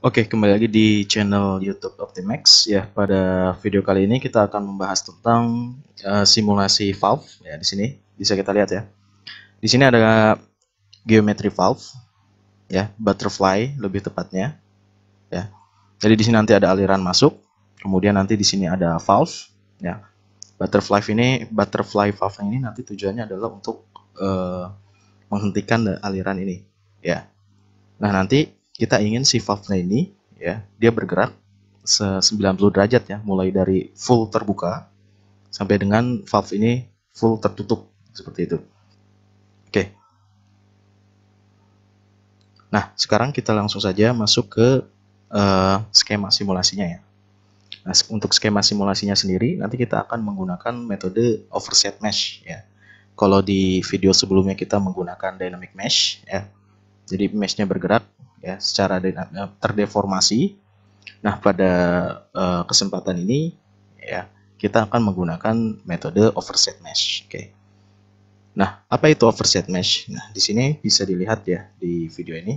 Oke, kembali lagi di channel YouTube Optimax. Ya, pada video kali ini kita akan membahas tentang uh, simulasi valve. Ya, di sini bisa kita lihat ya. Di sini ada geometri valve, ya, butterfly lebih tepatnya. Ya, jadi di sini nanti ada aliran masuk, kemudian nanti di sini ada valve. Ya, butterfly ini, butterfly valve ini nanti tujuannya adalah untuk uh, menghentikan aliran ini. Ya, nah nanti kita ingin si valve ini ya, dia bergerak se 90 derajat ya, mulai dari full terbuka sampai dengan valve ini full tertutup seperti itu. Oke. Nah, sekarang kita langsung saja masuk ke uh, skema simulasinya ya. Nah, untuk skema simulasinya sendiri nanti kita akan menggunakan metode overset mesh ya. Kalau di video sebelumnya kita menggunakan dynamic mesh ya. Jadi meshnya bergerak ya secara eh, terdeformasi. Nah, pada uh, kesempatan ini ya kita akan menggunakan metode overset mesh. Oke. Okay. Nah, apa itu overset mesh? Nah, di sini bisa dilihat ya di video ini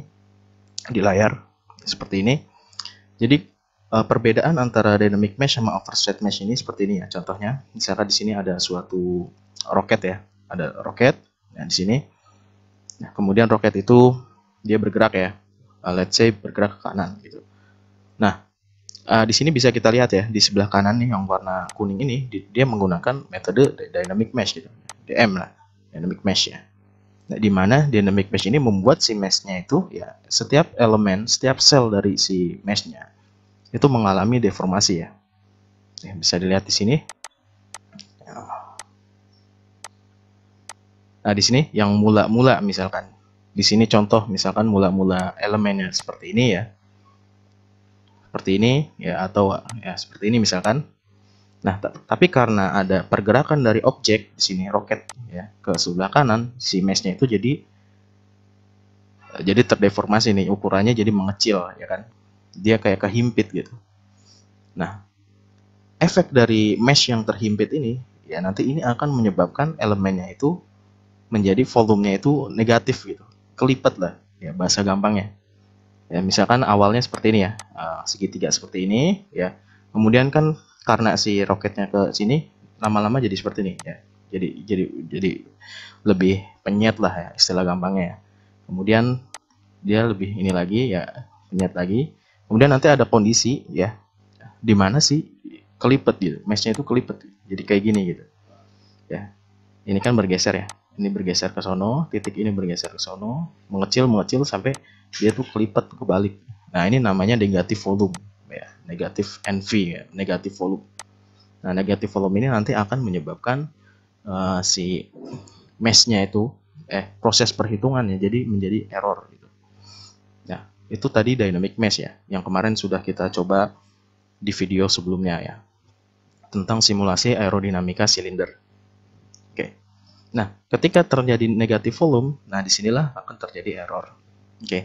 di layar seperti ini. Jadi uh, perbedaan antara dynamic mesh sama overset mesh ini seperti ini ya. Contohnya, misalkan di sini ada suatu roket ya, ada roket. Nah, di sini. Nah, kemudian roket itu dia bergerak ya uh, let's say bergerak ke kanan gitu. Nah, uh, di sini bisa kita lihat ya di sebelah kanan nih yang warna kuning ini di, dia menggunakan metode dynamic mesh gitu DM lah dynamic mesh ya nah, di mana dynamic mesh ini membuat si meshnya itu ya setiap elemen setiap sel dari si meshnya itu mengalami deformasi ya ya bisa dilihat di sini nah di sini yang mula-mula misalkan di sini contoh misalkan mula-mula elemennya seperti ini ya. Seperti ini ya atau ya seperti ini misalkan. Nah, tapi karena ada pergerakan dari objek di sini roket ya ke sebelah kanan, si meshnya itu jadi jadi terdeformasi nih ukurannya jadi mengecil ya kan. Dia kayak kehimpit gitu. Nah, efek dari mesh yang terhimpit ini ya nanti ini akan menyebabkan elemennya itu menjadi volumenya itu negatif gitu kelipet lah ya bahasa gampangnya ya misalkan awalnya seperti ini ya eh, segitiga seperti ini ya kemudian kan karena si roketnya ke sini lama-lama jadi seperti ini ya jadi jadi jadi lebih penyet lah ya istilah gampangnya ya kemudian dia lebih ini lagi ya penyet lagi kemudian nanti ada kondisi ya di mana sih kelipet gitu meshnya itu kelipet jadi kayak gini gitu ya ini kan bergeser ya ini bergeser ke sono, titik ini bergeser ke sono, mengecil mengecil sampai dia tuh kelipat balik. Nah, ini namanya negatif volume ya, negatif NV ya, negatif volume. Nah, negatif volume ini nanti akan menyebabkan uh, si meshnya itu eh proses perhitungannya jadi menjadi error gitu. Nah, itu tadi dynamic mesh ya, yang kemarin sudah kita coba di video sebelumnya ya. Tentang simulasi aerodinamika silinder. Nah, ketika terjadi negatif volume, nah disinilah akan terjadi error. Oke. Okay.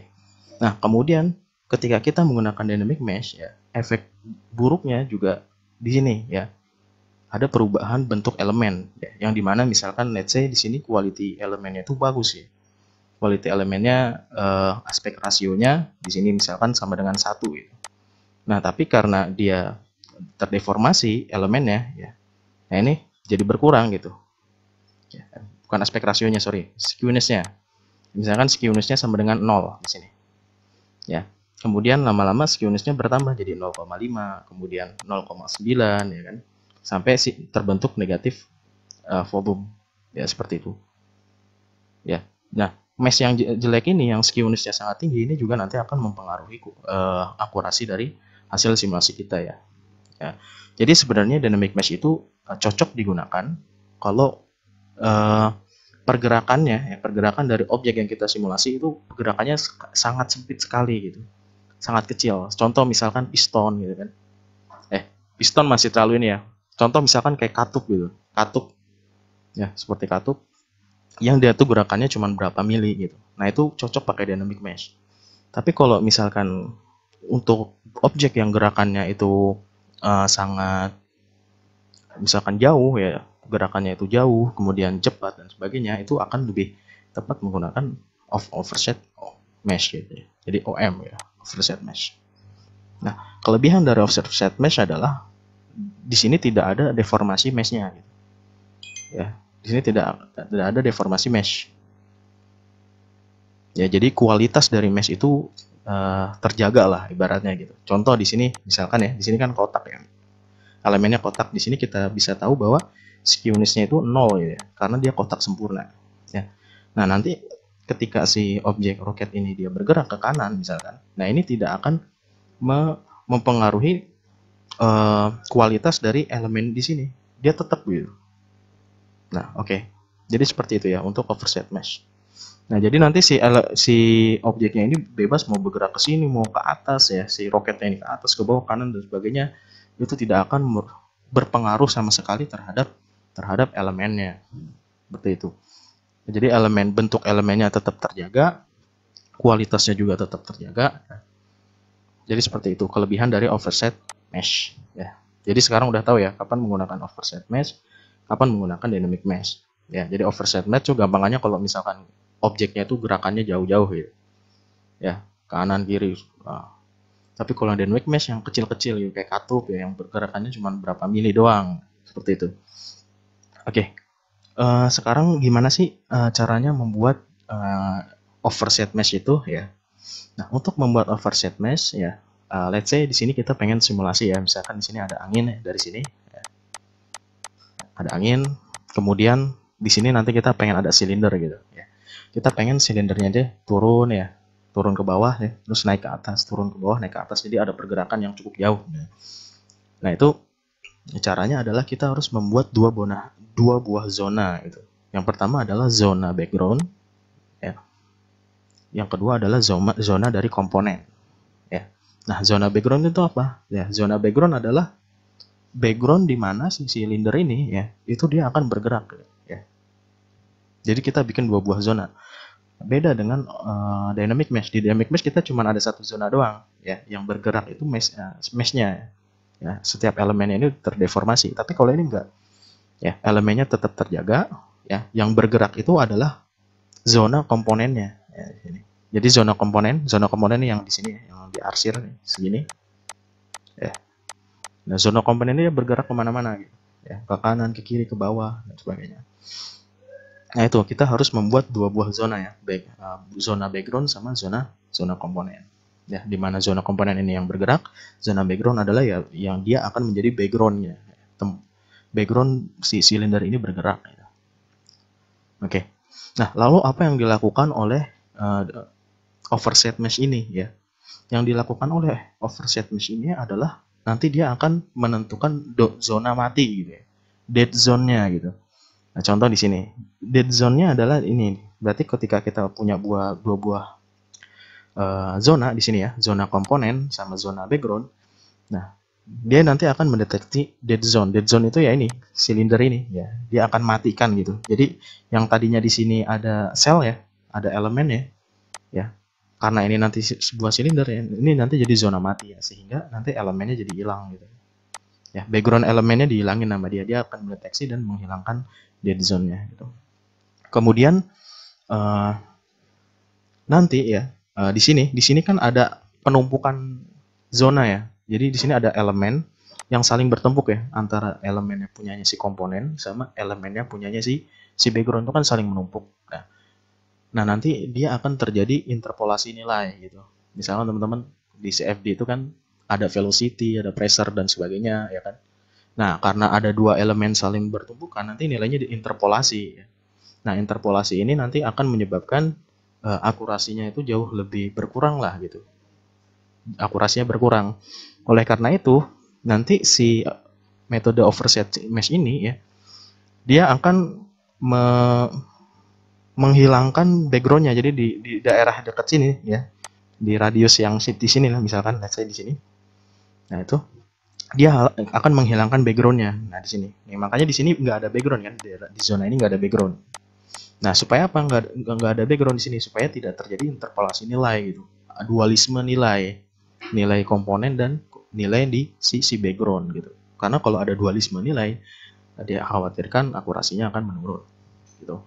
Nah, kemudian ketika kita menggunakan dynamic mesh, ya, efek buruknya juga di sini, ya. Ada perubahan bentuk elemen, ya, yang dimana misalkan let's say di sini quality elemennya itu bagus ya. Quality elemennya, eh, aspek rasionya di sini misalkan sama dengan satu. Ya. Nah, tapi karena dia terdeformasi elemennya, ya, nah ini jadi berkurang gitu Ya, bukan aspek rasionya sorry skewnessnya misalkan skewnessnya sama dengan 0 di sini ya kemudian lama-lama skewnessnya bertambah jadi 0,5 kemudian 0,9 ya kan sampai terbentuk negatif uh, volume ya seperti itu ya nah mesh yang jelek ini yang skewnessnya sangat tinggi ini juga nanti akan mempengaruhi uh, akurasi dari hasil simulasi kita ya, ya. jadi sebenarnya dynamic mesh itu uh, cocok digunakan kalau Eh, pergerakannya ya pergerakan dari objek yang kita simulasi itu pergerakannya sangat sempit sekali gitu sangat kecil contoh misalkan piston gitu kan eh piston masih terlalu ini ya contoh misalkan kayak katup gitu katup ya seperti katup yang dia tuh gerakannya cuma berapa mili gitu nah itu cocok pakai dynamic mesh tapi kalau misalkan untuk objek yang gerakannya itu uh, sangat misalkan jauh ya gerakannya itu jauh, kemudian cepat dan sebagainya, itu akan lebih tepat menggunakan of offset oh, mesh gitu ya. Jadi OM ya, offset mesh. Nah, kelebihan dari offset offset mesh adalah di sini tidak ada deformasi meshnya gitu. Ya, di sini tidak tidak ada deformasi mesh. Ya, jadi kualitas dari mesh itu uh, terjaga lah ibaratnya gitu. Contoh di sini misalkan ya, di sini kan kotak ya. Elemennya kotak di sini kita bisa tahu bahwa skewnessnya itu nol gitu ya karena dia kotak sempurna ya nah nanti ketika si objek roket ini dia bergerak ke kanan misalkan nah ini tidak akan mempengaruhi uh, kualitas dari elemen di sini dia tetap gitu nah oke okay. jadi seperti itu ya untuk offset mesh Nah, jadi nanti si si objeknya ini bebas mau bergerak ke sini, mau ke atas ya, si roketnya ini ke atas, ke bawah, kanan dan sebagainya, itu tidak akan berpengaruh sama sekali terhadap terhadap elemennya. Seperti itu. Jadi elemen bentuk elemennya tetap terjaga, kualitasnya juga tetap terjaga. Jadi seperti itu kelebihan dari offset mesh ya. Jadi sekarang udah tahu ya kapan menggunakan offset mesh, kapan menggunakan dynamic mesh. Ya, jadi offset mesh tuh gampangannya kalau misalkan objeknya itu gerakannya jauh-jauh gitu. Ya, kanan kiri. Nah. Tapi kalau dynamic mesh yang kecil-kecil gitu kayak katup ya yang bergerakannya cuma berapa mili doang seperti itu. Oke, okay. uh, eh, sekarang gimana sih uh, caranya membuat uh, overset mesh itu ya? Nah, untuk membuat overset mesh ya, uh, let's say di sini kita pengen simulasi ya, misalkan di sini ada angin ya, dari sini ya. ada angin, kemudian di sini nanti kita pengen ada silinder gitu ya. Kita pengen silindernya aja turun ya, turun ke bawah ya, terus naik ke atas, turun ke bawah, naik ke atas, jadi ada pergerakan yang cukup jauh. Ya. Nah itu Caranya adalah kita harus membuat dua bona, dua buah zona itu. Yang pertama adalah zona background ya. Yang kedua adalah zona zona dari komponen ya. Nah, zona background itu apa? Ya, zona background adalah background di mana si silinder ini ya, itu dia akan bergerak ya. Jadi kita bikin dua buah zona beda dengan uh, dynamic mesh di dynamic mesh kita cuma ada satu zona doang ya yang bergerak itu mesh uh, meshnya ya. Ya, setiap elemennya ini terdeformasi. Tapi kalau ini enggak, ya elemennya tetap terjaga. Ya, yang bergerak itu adalah zona komponennya. Ya, ini. Jadi zona komponen, zona komponen yang di sini, yang diarsir segini. Ya. Nah, zona komponen ini bergerak kemana-mana, gitu. ya, ke kanan, ke kiri, ke bawah, dan sebagainya. Nah itu kita harus membuat dua buah zona ya, baik eh, zona background sama zona zona komponen ya di mana zona komponen ini yang bergerak zona background adalah ya yang dia akan menjadi backgroundnya background si silinder ini bergerak ya. oke okay. nah lalu apa yang dilakukan oleh uh, overset mesh ini ya yang dilakukan oleh overset mesh ini adalah nanti dia akan menentukan zona mati gitu ya. dead zone-nya gitu nah contoh di sini dead zone-nya adalah ini berarti ketika kita punya buah dua buah Eh, zona di sini ya, zona komponen sama zona background. Nah, dia nanti akan mendeteksi dead zone. Dead zone itu ya ini, silinder ini ya. Dia akan matikan gitu. Jadi yang tadinya di sini ada sel ya, ada elemen ya. Ya. Karena ini nanti sebuah silinder ya, ini nanti jadi zona mati ya sehingga nanti elemennya jadi hilang gitu. Ya, background elemennya dihilangin nama dia. Dia akan mendeteksi dan menghilangkan dead zone-nya gitu. Kemudian uh, nanti ya Eh, di sini di sini kan ada penumpukan zona ya jadi di sini ada elemen yang saling bertempuk ya antara elemen yang punyanya si komponen sama elemen yang punyanya si si background itu kan saling menumpuk nah nah nanti dia akan terjadi interpolasi nilai gitu misalnya teman-teman di CFD itu kan ada velocity ada pressure dan sebagainya ya kan nah karena ada dua elemen saling bertumpukan nanti nilainya diinterpolasi ya. nah interpolasi ini nanti akan menyebabkan uh, akurasinya itu jauh lebih berkurang lah gitu. Akurasinya berkurang. Oleh karena itu, nanti si eh, metode overset mesh ini ya, dia akan me menghilangkan backgroundnya. Jadi di, di daerah dekat sini ya, di radius yang di sini lah misalkan, let's say di sini. Nah itu dia akan menghilangkan backgroundnya. Nah di sini, nah, makanya di sini nggak ada background kan, di, di zona ini nggak ada background. Nah, supaya apa? Nggak, nggak ada background di sini, supaya tidak terjadi interpolasi nilai gitu. Dualisme nilai, nilai komponen dan nilai di sisi background gitu. Karena kalau ada dualisme nilai, dia khawatirkan akurasinya akan menurun gitu.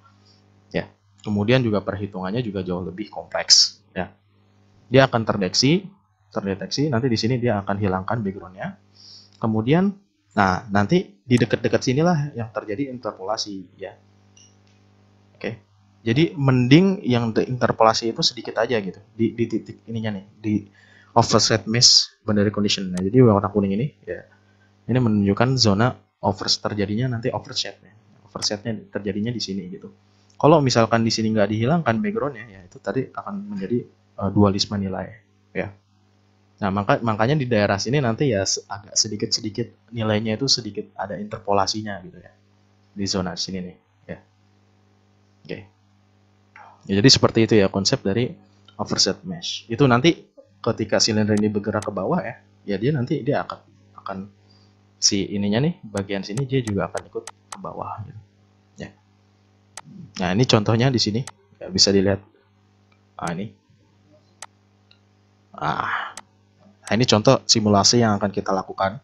Ya. Kemudian juga perhitungannya juga jauh lebih kompleks ya. Dia akan terdeteksi, terdeteksi nanti di sini dia akan hilangkan backgroundnya. Kemudian nah nanti di dekat-dekat sinilah yang terjadi interpolasi ya okay? jadi mending yang interpolasi itu sedikit aja gitu di, di titik ininya nih di overset miss boundary condition nah jadi warna kuning ini ya ini menunjukkan zona overs terjadinya nanti nih. Ya. oversetnya terjadinya di sini gitu kalau misalkan di sini nggak dihilangkan backgroundnya ya itu tadi akan menjadi uh, dualisme nilai ya Nah, maka makanya di daerah sini nanti ya agak sedikit-sedikit nilainya itu sedikit ada interpolasinya gitu ya. Di zona sini nih. Oke. Okay. Ya, jadi seperti itu ya konsep dari offset mesh. Itu nanti ketika silinder ini bergerak ke bawah ya, ya dia nanti dia akan akan si ininya nih bagian sini dia juga akan ikut ke bawah gitu. Ya. Nah, ini contohnya di sini. Ya, bisa dilihat. Ah ini. Ah. Nah, ini contoh simulasi yang akan kita lakukan.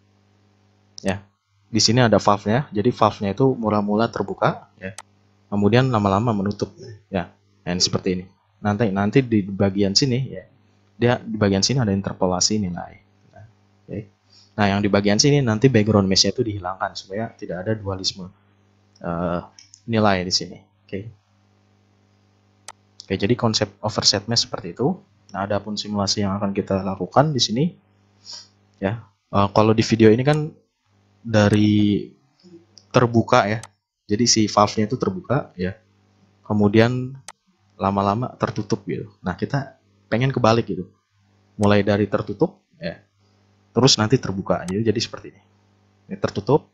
Ya. Di sini ada valve-nya. Jadi valve-nya itu mula-mula terbuka ya kemudian lama-lama menutup ya dan seperti ini nanti nanti di bagian sini ya dia di bagian sini ada interpolasi nilai nah, okay. nah yang di bagian sini nanti background meshnya itu dihilangkan supaya tidak ada dualisme uh, nilai di sini oke okay. jadi konsep overset mesh seperti itu nah ada pun simulasi yang akan kita lakukan di sini ya eh, kalau di video ini kan dari terbuka ya jadi si valve-nya itu terbuka ya. Kemudian lama-lama tertutup gitu. Nah, kita pengen kebalik gitu. Mulai dari tertutup ya. Terus nanti terbuka gitu. Jadi seperti ini. Ini tertutup.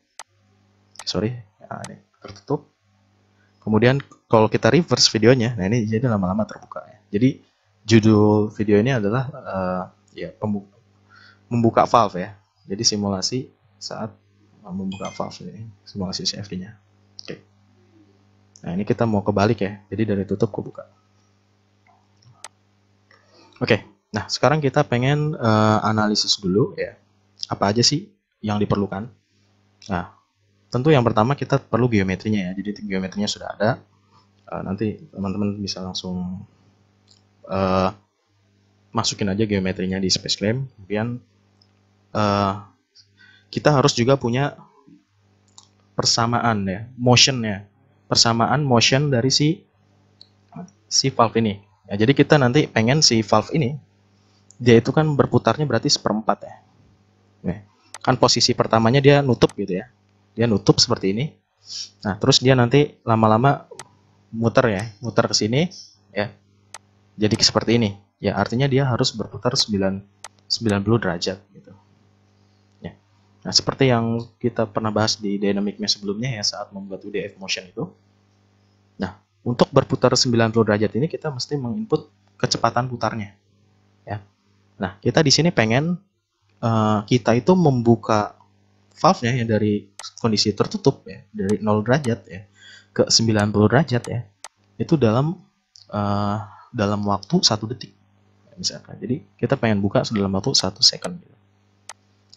Sorry, nah, ini tertutup. Kemudian kalau kita reverse videonya, nah ini jadi lama-lama terbuka ya. Jadi judul video ini adalah uh, ya pembuka, membuka valve ya. Jadi simulasi saat membuka valve ini, simulasi CFD-nya. Nah ini kita mau kebalik ya, jadi dari tutup ke buka. Oke, nah sekarang kita pengen uh, analisis dulu ya, apa aja sih yang diperlukan. Nah, tentu yang pertama kita perlu geometrinya ya, jadi geometrinya sudah ada. Uh, nanti teman-teman bisa langsung uh, masukin aja geometrinya di space claim. Kemudian uh, kita harus juga punya persamaan ya, motionnya persamaan motion dari si si valve ini. Ya, jadi kita nanti pengen si valve ini dia itu kan berputarnya berarti seperempat ya. Nih, kan posisi pertamanya dia nutup gitu ya. Dia nutup seperti ini. Nah, terus dia nanti lama-lama muter ya, muter ke sini ya. Jadi seperti ini. Ya, artinya dia harus berputar 9 90 derajat. Nah, seperti yang kita pernah bahas di dynamic mesh sebelumnya ya saat membuat UDF motion itu. Nah, untuk berputar 90 derajat ini kita mesti menginput kecepatan putarnya. Ya. Nah, kita di sini pengen uh, kita itu membuka valve-nya yang dari kondisi tertutup ya, dari 0 derajat ya ke 90 derajat ya. Itu dalam uh, dalam waktu satu detik misalkan. Jadi kita pengen buka dalam waktu satu second. Gitu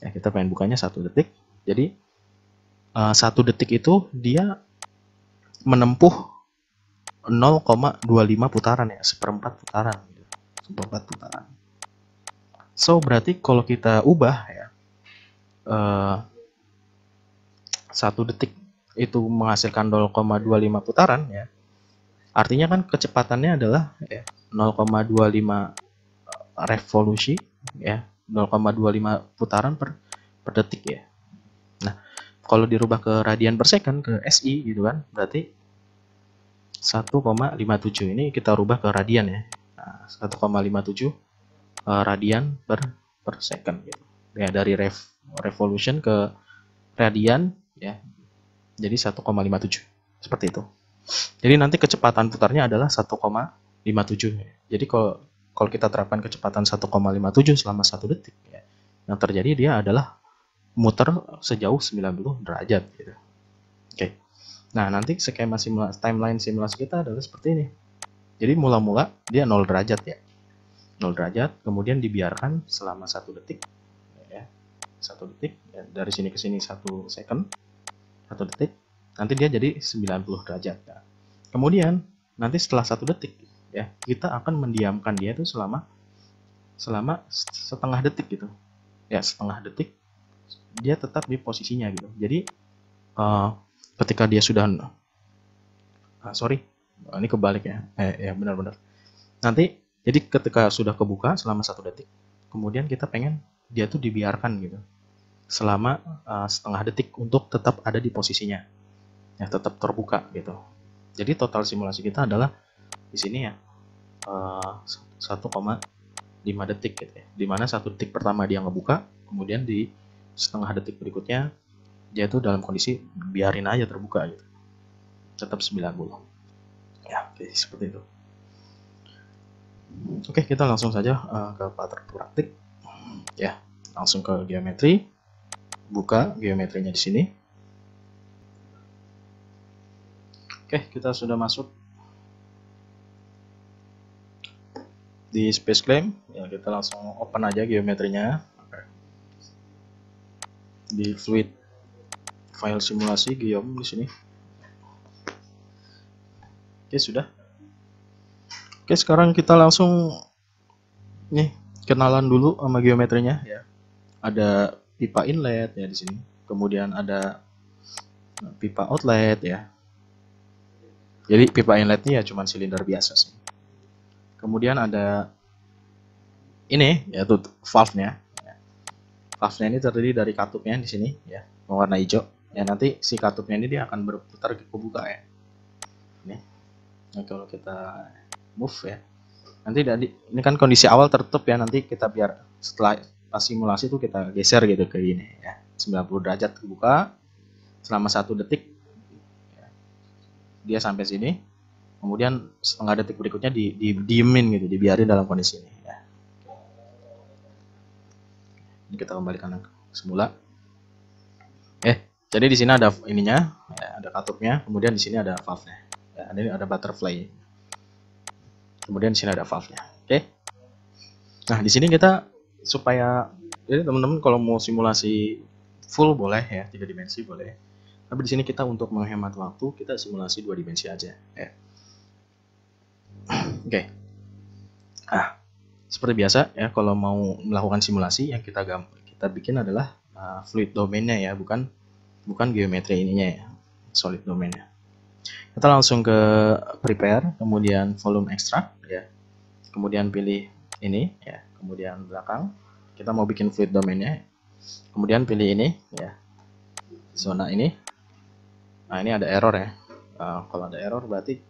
ya kita pengen bukanya satu detik jadi eh, satu detik itu dia menempuh 0,25 putaran ya seperempat putaran seperempat putaran so berarti kalau kita ubah ya eh, satu detik itu menghasilkan 0,25 putaran ya artinya kan kecepatannya adalah 0,25 ya, revolusi ya 0,25 putaran per, per detik ya. Nah, kalau dirubah ke radian per second ke SI gitu kan, berarti 1,57 ini kita rubah ke radian ya. Nah, 1,57 eh, radian per per second gitu. Ya, dari rev, revolution ke radian ya. Jadi 1,57. Seperti itu. Jadi nanti kecepatan putarnya adalah 1,57. Jadi kalau kalau kita terapkan kecepatan 1,57 selama 1 detik ya, yang terjadi dia adalah muter sejauh 90 derajat gitu. Oke. Nah, nanti skema simulasi timeline simulasi kita adalah seperti ini. Jadi mula-mula dia 0 derajat ya. 0 derajat, kemudian dibiarkan selama 1 detik ya. 1 detik ya, dari sini ke sini 1 second. 1 detik. Nanti dia jadi 90 derajat ya. Kemudian nanti setelah 1 detik ya kita akan mendiamkan dia itu selama selama setengah detik gitu ya setengah detik dia tetap di posisinya gitu jadi uh, ketika dia sudah uh, sorry ah, ini kebalik ya eh, ya benar-benar nanti jadi ketika sudah kebuka selama satu detik kemudian kita pengen dia tuh dibiarkan gitu selama uh, setengah detik untuk tetap ada di posisinya ya tetap terbuka gitu jadi total simulasi kita adalah di sini ya uh, eh, 1,5 detik gitu ya. Dimana satu detik pertama dia ngebuka, kemudian di setengah detik berikutnya dia itu dalam kondisi biarin aja terbuka gitu. Tetap 90. Ya, jadi seperti itu. Oke, kita langsung saja uh, ke pattern praktik. Ya, langsung ke geometri. Buka geometrinya di sini. Oke, kita sudah masuk di space claim ya kita langsung open aja geometrinya di fluid file simulasi geom di sini oke sudah oke sekarang kita langsung nih kenalan dulu sama geometrinya ya ada pipa inlet ya di sini kemudian ada pipa outlet ya jadi pipa inletnya ya cuman silinder biasa sih kemudian ada ini yaitu valve-nya valve-nya ini terdiri dari katupnya di sini ya warna hijau ya nanti si katupnya ini dia akan berputar kebuka ya ini nah, kalau kita move ya nanti dari ini kan kondisi awal tertutup ya nanti kita biar setelah simulasi itu kita geser gitu ke ini ya 90 derajat kebuka selama satu detik ya. dia sampai sini kemudian setengah detik berikutnya di, di diemin gitu dibiarin dalam kondisi ini ya. ini kita kembalikan semula eh jadi di sini ada ininya ya, ada katupnya kemudian di sini ada valve nya ya, ini ada butterfly kemudian di sini ada valve nya oke okay? nah di sini kita supaya jadi teman-teman kalau mau simulasi full boleh ya tiga dimensi boleh tapi di sini kita untuk menghemat waktu kita simulasi dua dimensi aja ya Oke. Okay. Ah, seperti biasa ya kalau mau melakukan simulasi yang kita kita bikin adalah uh, fluid domainnya ya, bukan bukan geometri ininya ya, solid domainnya. Kita langsung ke prepare, kemudian volume extract ya. Kemudian pilih ini ya, kemudian belakang kita mau bikin fluid domainnya. Kemudian pilih ini ya. Zona ini. Nah, ini ada error ya. Uh, kalau ada error berarti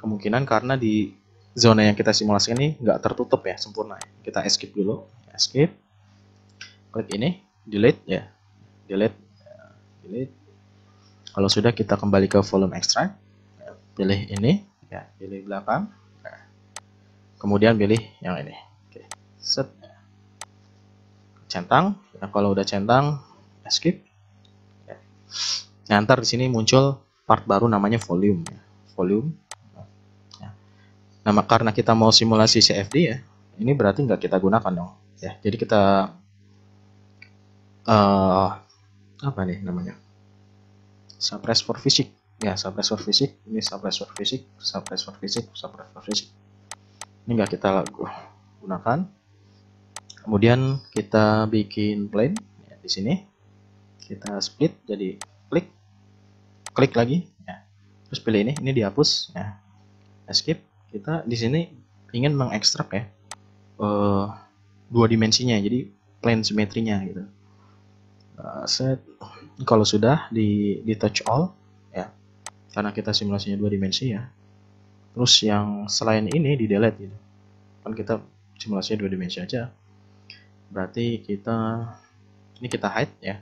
kemungkinan karena di zona yang kita simulasi ini nggak tertutup ya sempurna ya. kita escape dulu escape klik ini delete ya delete delete kalau sudah kita kembali ke volume extract pilih ini ya pilih belakang ya. kemudian pilih yang ini oke set centang nah, kalau udah centang escape ya. nah di sini muncul part baru namanya volume ya. volume Nah, karena kita mau simulasi CFD ya, ini berarti nggak kita gunakan dong. Ya, jadi kita uh, apa nih namanya? suppress for fisik. Ya, suppress for fisik. Ini suppress suppress fisik, physics, fisik, for fisik. Ini nggak kita gunakan. Kemudian kita bikin plane ya, di sini. Kita split jadi klik, klik lagi. Ya. Terus pilih ini, ini dihapus. Ya. Escape kita di sini ingin mengekstrak ya uh, dua dimensinya jadi plane simetrinya gitu uh, set kalau sudah di, di touch all ya karena kita simulasinya dua dimensi ya terus yang selain ini di delete gitu kan kita simulasinya dua dimensi aja berarti kita ini kita hide ya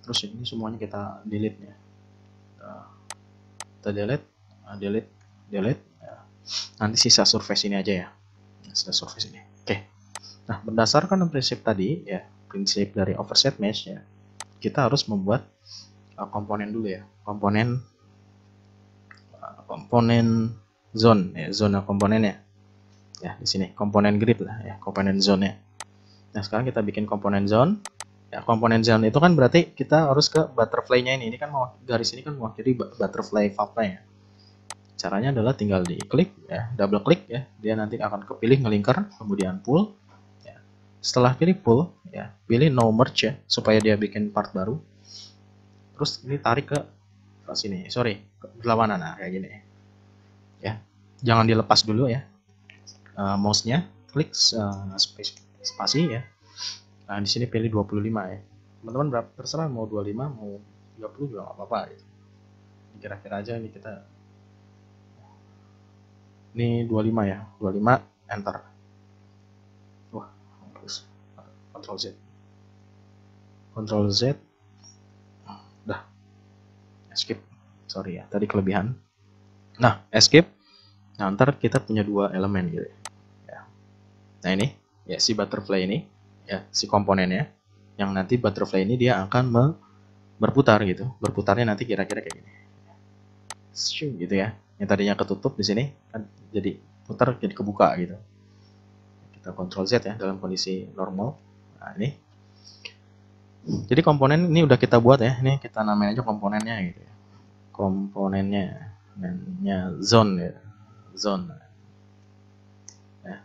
terus ini semuanya kita delete ya nah, kita delete nah, delete delete Nanti sisa surface ini aja ya. Sisa surface ini. Oke. Nah, berdasarkan prinsip tadi ya, prinsip dari offset mesh ya, kita harus membuat uh, komponen dulu ya. Komponen uh, komponen zone ya, zona komponennya. Ya, di sini komponen grid lah ya, komponen zone ya. Nah, sekarang kita bikin komponen zone. Ya, komponen zone itu kan berarti kita harus ke butterfly-nya ini. Ini kan garis ini kan mewakili butterfly valve ya. Caranya adalah tinggal diklik ya, double klik ya, dia nanti akan kepilih ngelingkar, kemudian pull. Ya. Setelah pilih pull ya, pilih no merge ya, supaya dia bikin part baru. Terus ini tarik ke, ke sini, sorry, ke berlawanan nah kayak gini. Ya, jangan dilepas dulu ya, e, mouse-nya, klik e, space, spasi ya. Nah di sini pilih 25 ya, teman-teman terserah mau 25 mau 30 juga nggak apa-apa gitu kira-kira aja ini kita ini 25 ya, 25 enter. Wah, terus control Z. control Z. Dah. Escape. Sorry ya, tadi kelebihan. Nah, escape. Nah, ntar kita punya dua elemen gitu ya. ya. Nah, ini ya si butterfly ini ya, si komponennya yang nanti butterfly ini dia akan me berputar gitu. Berputarnya nanti kira-kira kayak gini. Gitu ya. Yang tadinya ketutup di sini kan jadi putar jadi kebuka gitu kita kontrol Z ya dalam kondisi normal nah ini jadi komponen ini udah kita buat ya ini kita namain aja komponennya gitu ya komponennya namanya zone ya zone nah,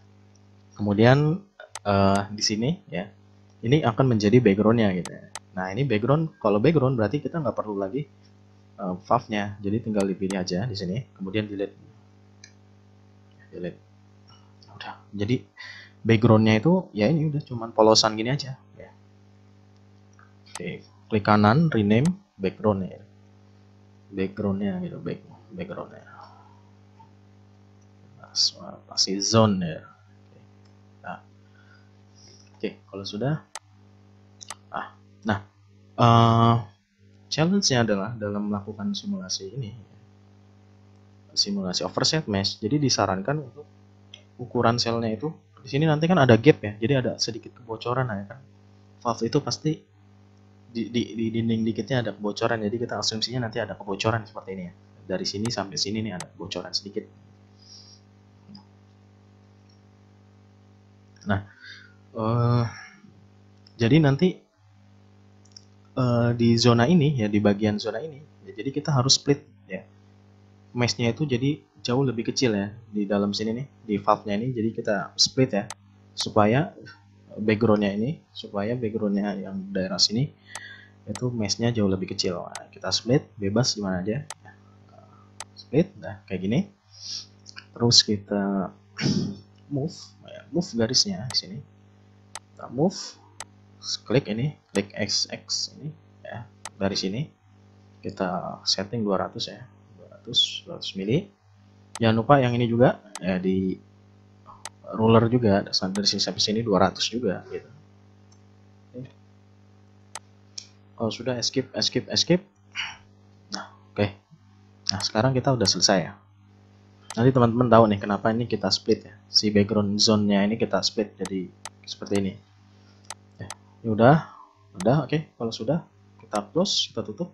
kemudian uh, di sini ya ini akan menjadi backgroundnya gitu ya. nah ini background kalau background berarti kita nggak perlu lagi uh, eh, favnya jadi tinggal dipilih aja di sini kemudian dilihat delete ya udah jadi backgroundnya itu ya ini udah cuman polosan gini aja ya Oke, klik kanan rename background backgroundnya backgroundnya gitu back backgroundnya pasti zone ya nah. oke. nah kalau sudah ah nah uh, challenge-nya adalah dalam melakukan simulasi ini simulasi overset mesh. Jadi disarankan untuk ukuran selnya itu di sini nanti kan ada gap ya. Jadi ada sedikit kebocoran ya kan. Valve itu pasti di, di, di dinding dikitnya ada kebocoran. Jadi kita asumsinya nanti ada kebocoran seperti ini ya. Dari sini sampai sini nih ada kebocoran sedikit. Nah, uh, jadi nanti uh, di zona ini ya di bagian zona ini, ya, jadi kita harus split meshnya itu jadi jauh lebih kecil ya di dalam sini nih di valve-nya ini jadi kita split ya supaya backgroundnya ini supaya backgroundnya yang daerah sini itu meshnya jauh lebih kecil nah, kita split bebas gimana aja split nah kayak gini terus kita move ya, move garisnya di sini kita move klik ini klik xx ini ya dari sini kita setting 200 ya 100 100 mili jangan lupa yang ini juga ya di ruler juga dari sini sampai sini 200 juga gitu kalau sudah escape escape escape nah oke okay. nah sekarang kita udah selesai ya nanti teman-teman tahu nih kenapa ini kita split ya si background zone nya ini kita split jadi seperti ini ya, ini udah udah oke okay. kalau sudah kita close kita tutup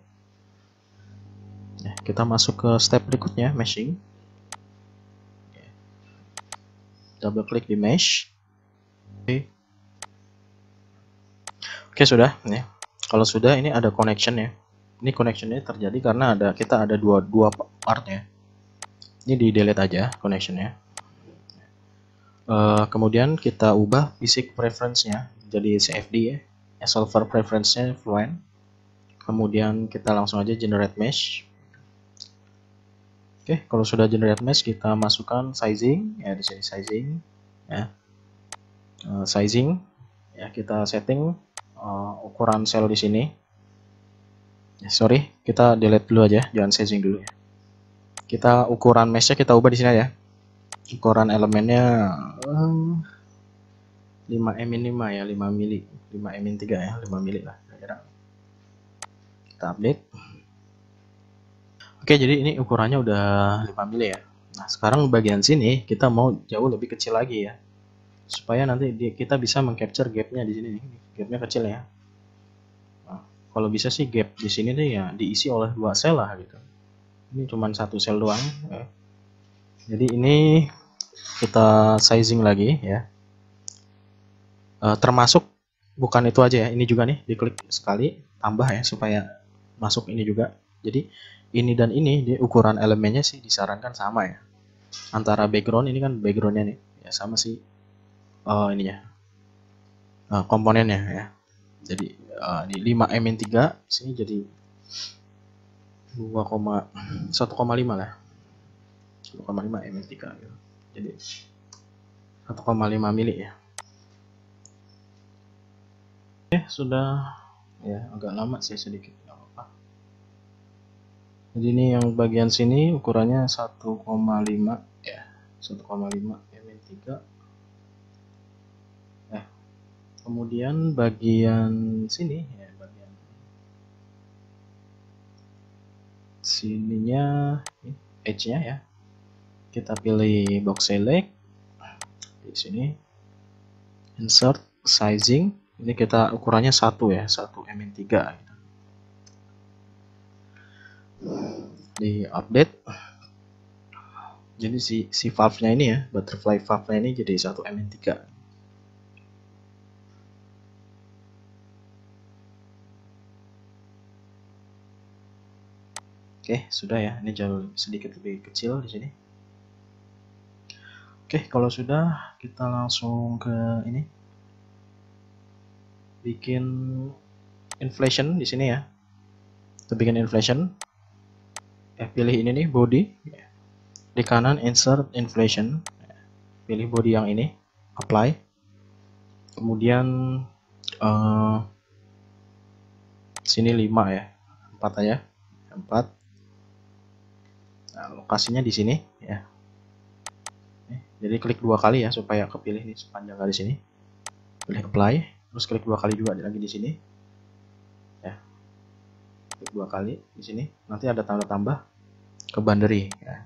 ya, kita masuk ke step berikutnya meshing ya. double klik di mesh oke oke sudah ya kalau sudah ini ada connection ya ini connectionnya terjadi karena ada kita ada dua dua part ya ini di delete aja connectionnya uh, kemudian kita ubah basic preference-nya jadi CFD ya solver preference-nya fluent kemudian kita langsung aja generate mesh Oke, kalau sudah generate mesh kita masukkan sizing ya di sini sizing ya. Uh, sizing ya kita setting uh, ukuran sel di sini. Ya, sorry, kita delete dulu aja, jangan sizing dulu ya. Kita ukuran meshnya kita ubah di sini ya. Ukuran elemennya uh, eh, 5 m 5 ya, 5 mili, 5 m 3 ya, 5 mili lah kira-kira. Kita update. Oke, jadi ini ukurannya udah 5 mm ya. Nah, sekarang bagian sini kita mau jauh lebih kecil lagi ya. Supaya nanti kita bisa mengcapture gapnya di sini. Gapnya kecil ya. Nah, kalau bisa sih gap di sini tuh ya diisi oleh dua sel lah gitu. Ini cuma satu sel doang. Ya. Jadi ini kita sizing lagi ya. E, termasuk bukan itu aja ya. Ini juga nih diklik sekali tambah ya supaya masuk ini juga. Jadi ini dan ini di ukuran elemennya sih disarankan sama ya antara background ini kan backgroundnya nih ya sama sih uh, ya uh, komponennya ya jadi uh, di 5 mn 3 sini jadi 2,1,5 lah 1,5 mn 3 gitu. jadi 1,5 mili ya oke sudah ya agak lama sih sedikit jadi ini yang bagian sini ukurannya 1,5 ya 1,5 mm 3 nah kemudian bagian sini ya bagian sininya edge nya ya kita pilih box select di sini insert sizing ini kita ukurannya satu ya 1 mm 3 di update jadi si, si valve nya ini ya butterfly valve nya ini jadi 1 mn 3 Oke, sudah ya. Ini jauh sedikit lebih kecil di sini. Oke, kalau sudah kita langsung ke ini. Bikin inflation di sini ya. Kita bikin inflation eh, pilih ini nih body di kanan insert inflation pilih body yang ini apply kemudian uh, sini 5 ya 4 aja 4 nah, lokasinya di sini ya jadi klik dua kali ya supaya kepilih di sepanjang garis ini pilih apply terus klik dua kali juga lagi di sini klik dua kali di sini nanti ada tanda tambah ke boundary ya.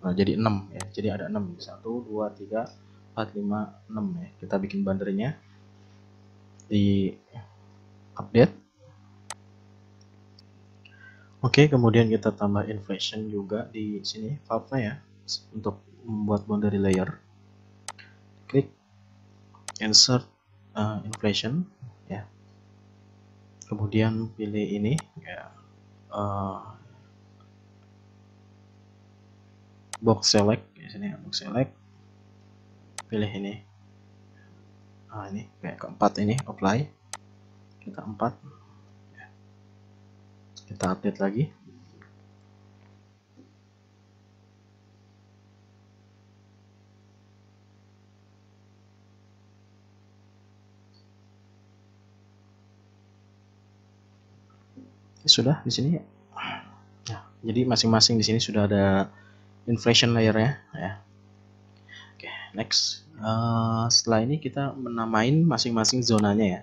Nah, jadi 6 ya. Jadi ada 6. 1 2 3 4 5 6 ya. Kita bikin boundary-nya di update. Oke, kemudian kita tambah inflation juga di sini file ya untuk membuat boundary layer. Klik insert uh, inflation kemudian pilih ini ya uh, box select di sini box select pilih ini nah ini kayak keempat ini apply kita empat ya. kita update lagi ini ya sudah di sini nah, jadi masing-masing di sini sudah ada inflation layer ya oke next uh, setelah ini kita menamain masing-masing zonanya ya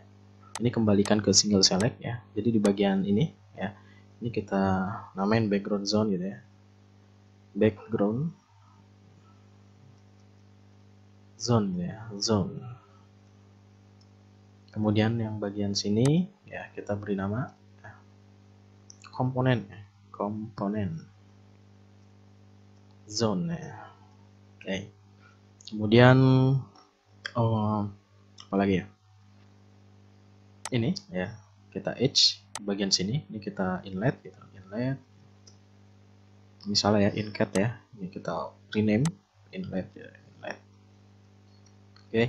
ini kembalikan ke single select ya jadi di bagian ini ya ini kita namain background zone gitu ya background zone ya zone kemudian yang bagian sini ya kita beri nama komponen ya. komponen zone ya. oke okay. kemudian oh, apa lagi ya ini ya kita edge bagian sini ini kita inlet kita inlet misalnya ya incat ya ini kita rename inlet ya inlet oke okay.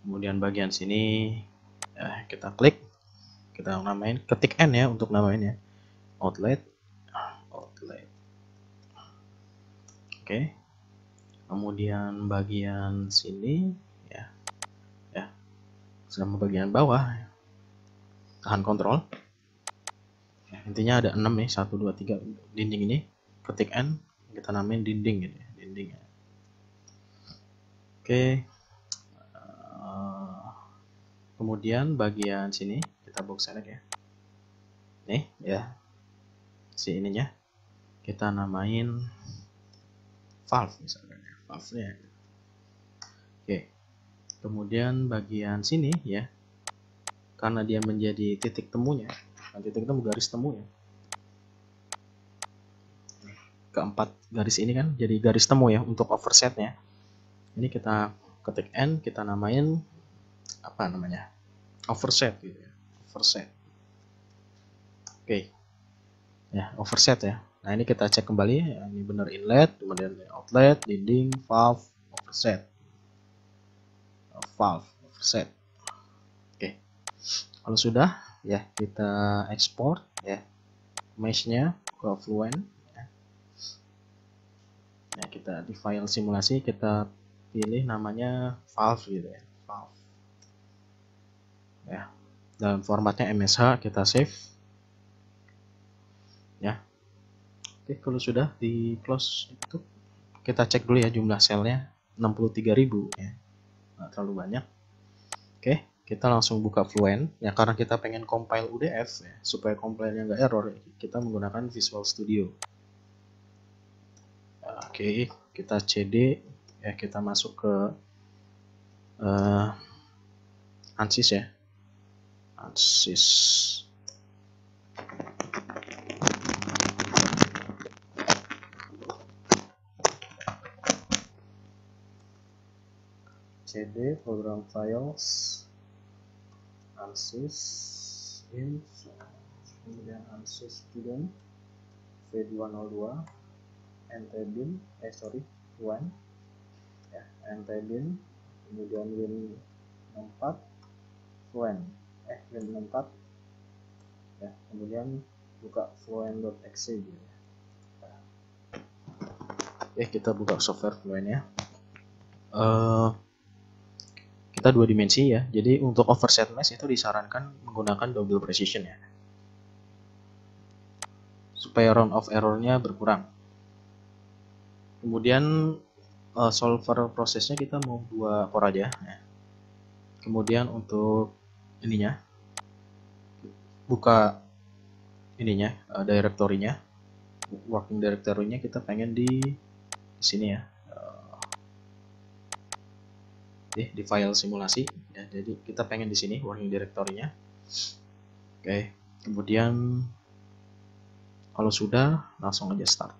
kemudian bagian sini ya, kita klik kita namain ketik n ya untuk namain ya outlet outlet oke kemudian bagian sini ya ya sama bagian bawah tahan kontrol ya, intinya ada 6 nih 1 2 3 dinding ini ketik n kita namain dinding ini, dinding ya. oke eh, kemudian bagian sini kita box select ya nih ya si ininya kita namain valve misalnya valve-nya oke kemudian bagian sini ya karena dia menjadi titik temunya nah, titik temu garis temunya keempat garis ini kan jadi garis temu ya untuk offsetnya ini kita ketik n kita namain apa namanya offset gitu ya overset oke okay ya overset ya nah ini kita cek kembali ini benar inlet kemudian outlet dinding valve overset valve overset oke kalau sudah ya kita export ya meshnya ke Fluent ya. nah kita di file simulasi kita pilih namanya valve gitu ya valve ya dalam formatnya MSH kita save Oke, kalau sudah di close itu kita cek dulu ya jumlah selnya 63.000 ya. Nggak terlalu banyak. Oke, kita langsung buka Fluent ya karena kita pengen compile UDF ya, supaya compile-nya nggak error, ya. kita menggunakan Visual Studio. Oke, kita CD ya kita masuk ke uh, ANSYS ya. ANSYS. cd program files ansys info kemudian ansys student v202 ntbin eh sorry one ya ntbin kemudian win 64 fluent eh win 64 ya kemudian buka fluent.exe gitu ya eh kita buka software fluent ya uh, kita dua dimensi ya. Jadi untuk offset mesh itu disarankan menggunakan double precision ya. Supaya round of errornya berkurang. Kemudian uh, solver prosesnya kita mau dua core aja. Ya. Kemudian untuk ininya buka ininya uh, directory-nya working directory-nya kita pengen di sini ya nih di file simulasi ya jadi kita pengen di sini warning directory-nya oke kemudian kalau sudah langsung aja start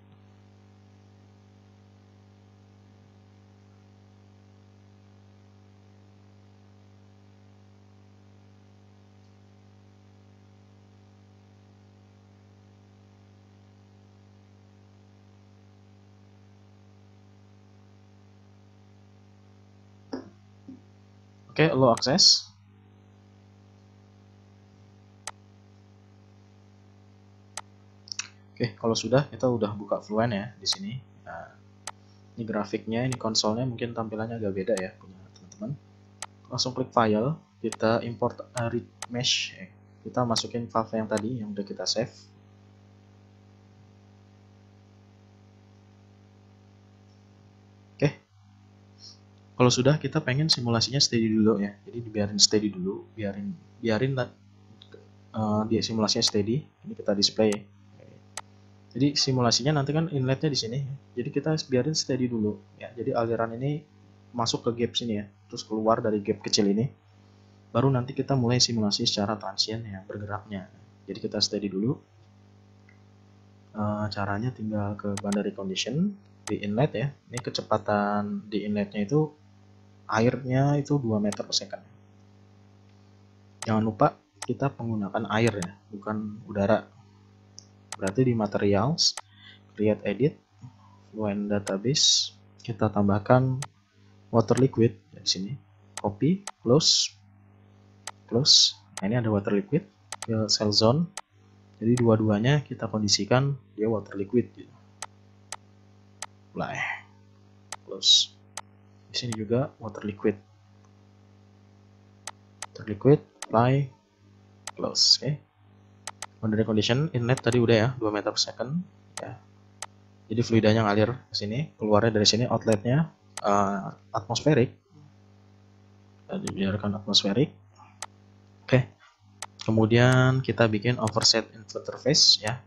Oke, okay, lo access. Oke, okay, kalau sudah kita udah buka Fluent ya di sini. Nah, ini grafiknya, ini konsolnya mungkin tampilannya agak beda ya punya teman-teman. Langsung klik file, kita import uh, read mesh. kita masukin file yang tadi yang udah kita save. kalau sudah kita pengen simulasinya steady dulu ya jadi biarin steady dulu biarin biarin uh, dia simulasinya steady ini kita display ya. jadi simulasinya nanti kan inletnya di sini jadi kita biarin steady dulu ya jadi aliran ini masuk ke gap sini ya terus keluar dari gap kecil ini baru nanti kita mulai simulasi secara transient ya bergeraknya jadi kita steady dulu uh, caranya tinggal ke boundary condition di inlet ya ini kecepatan di inletnya itu airnya itu 2 meter per second jangan lupa kita menggunakan air ya bukan udara berarti di materials create edit fluent database kita tambahkan water liquid di sini copy close close nah, ini ada water liquid ke cell zone jadi dua-duanya kita kondisikan dia water liquid gitu. close di sini juga water liquid water liquid apply close oke okay. boundary condition inlet tadi udah ya 2 meter per second ya jadi fluidanya ngalir ke sini keluarnya dari sini outletnya uh, atmosferik tadi biarkan atmosferik oke okay. kemudian kita bikin overset interface ya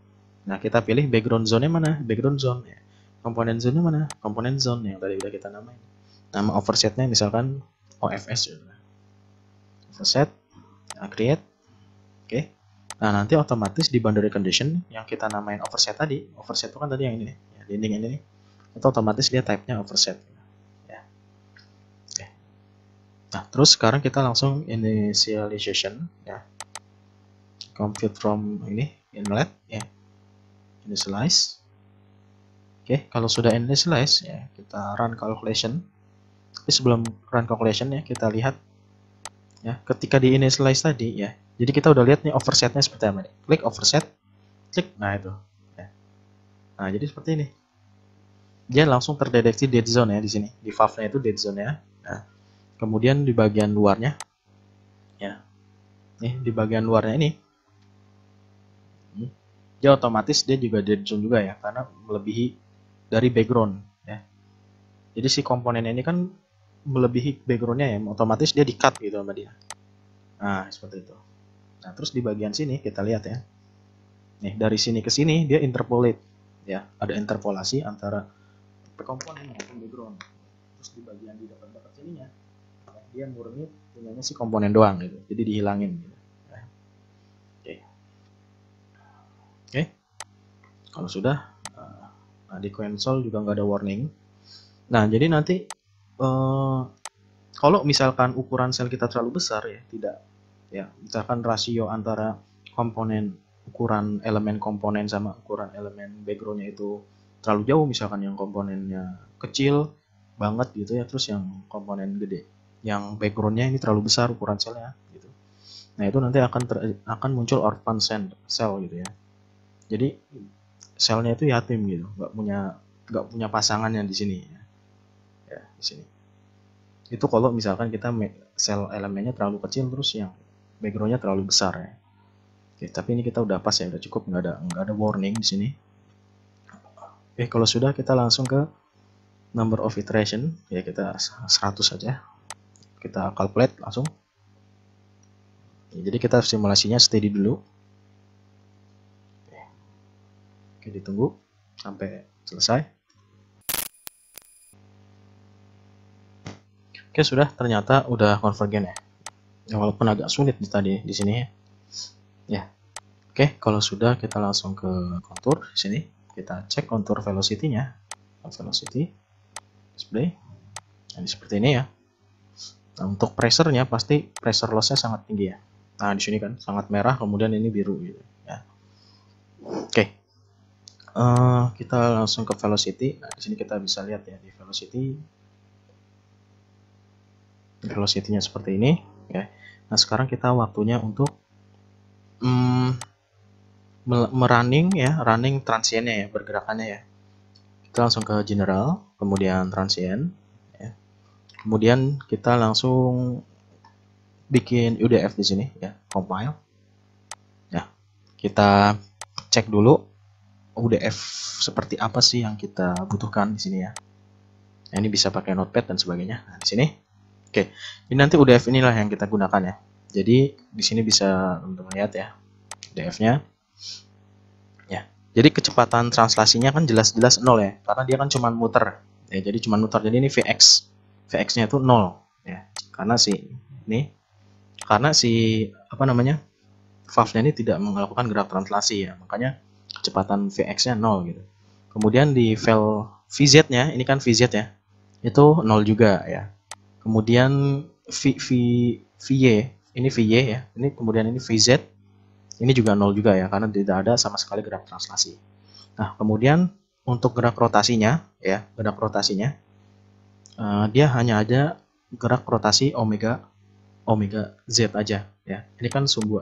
nah kita pilih background zone mana background zone ya komponen zone mana komponen zone yang tadi udah kita namain nama oversetnya misalkan OFS ya. overset create oke okay. nah nanti otomatis di boundary condition yang kita namain overset tadi overset itu kan tadi yang ini ya, dinding ini nih itu otomatis dia type-nya overset ya. Oke. nah terus sekarang kita langsung initialization ya compute from ini inlet ya initialize oke kalau sudah initialize ya kita run calculation tapi sebelum run calculation ya kita lihat ya ketika di initialize tadi ya jadi kita udah lihat nih offsetnya seperti apa nih klik offset klik nah itu ya. nah jadi seperti ini dia langsung terdeteksi dead zone ya di sini di valve-nya itu dead zone ya nah, kemudian di bagian luarnya ya nih di bagian luarnya ini dia otomatis dia juga dead zone juga ya karena melebihi dari background ya jadi si komponen ini kan melebihi backgroundnya ya otomatis dia di cut gitu sama dia nah seperti itu nah terus di bagian sini kita lihat ya nih dari sini ke sini dia interpolate ya ada interpolasi antara komponen maupun background terus di bagian di depan dekat sininya dia murni punyanya si komponen doang gitu jadi dihilangin gitu. Ya. oke oke kalau sudah eh, nah di console juga nggak ada warning nah jadi nanti uh, kalau misalkan ukuran sel kita terlalu besar ya tidak ya misalkan rasio antara komponen ukuran elemen komponen sama ukuran elemen backgroundnya itu terlalu jauh misalkan yang komponennya kecil banget gitu ya terus yang komponen gede yang backgroundnya ini terlalu besar ukuran selnya gitu nah itu nanti akan ter, akan muncul orphan cell, gitu ya jadi selnya itu yatim gitu nggak punya nggak punya pasangannya di sini ya ya di sini itu kalau misalkan kita sel elemennya terlalu kecil terus yang backgroundnya terlalu besar ya oke tapi ini kita udah pas ya udah cukup nggak ada nggak ada warning di sini oke kalau sudah kita langsung ke number of iteration ya kita 100 saja kita calculate langsung ya, jadi kita simulasinya steady dulu oke ditunggu sampai selesai Oke sudah, ternyata udah konvergen ya. ya walaupun agak sulit di tadi di sini ya. ya. Oke, kalau sudah kita langsung ke kontur di sini. Kita cek kontur velocity-nya. Velocity display. Nah, seperti ini ya. Nah, untuk pressure-nya pasti pressure loss-nya sangat tinggi ya. Nah, di sini kan sangat merah, kemudian ini biru gitu ya. Oke. Uh, kita langsung ke velocity. Nah, di sini kita bisa lihat ya di velocity velocity-nya seperti ini ya. Nah, sekarang kita waktunya untuk mm, merunning ya, running transientnya ya, bergerakannya ya. Kita langsung ke general, kemudian transient ya. Kemudian kita langsung bikin UDF di sini ya, compile. Ya, kita cek dulu UDF seperti apa sih yang kita butuhkan di sini ya. Nah, ini bisa pakai notepad dan sebagainya. Nah, di sini Oke, ini nanti UDF inilah yang kita gunakan ya. Jadi di sini bisa teman-teman lihat ya UDF-nya. Ya, jadi kecepatan translasinya kan jelas-jelas nol ya, karena dia kan cuma muter. Ya, jadi cuma muter. Jadi ini VX, VX-nya itu nol ya, karena si ini karena si apa namanya valve-nya ini tidak melakukan gerak translasi ya, makanya kecepatan VX-nya nol gitu. Kemudian di file VZ-nya, ini kan VZ ya, itu nol juga ya kemudian v, v, VY, ini VY ya, ini kemudian ini VZ, ini juga nol juga ya, karena tidak ada sama sekali gerak translasi. Nah, kemudian untuk gerak rotasinya, ya, gerak rotasinya, uh, dia hanya ada gerak rotasi omega omega z aja ya ini kan sumbu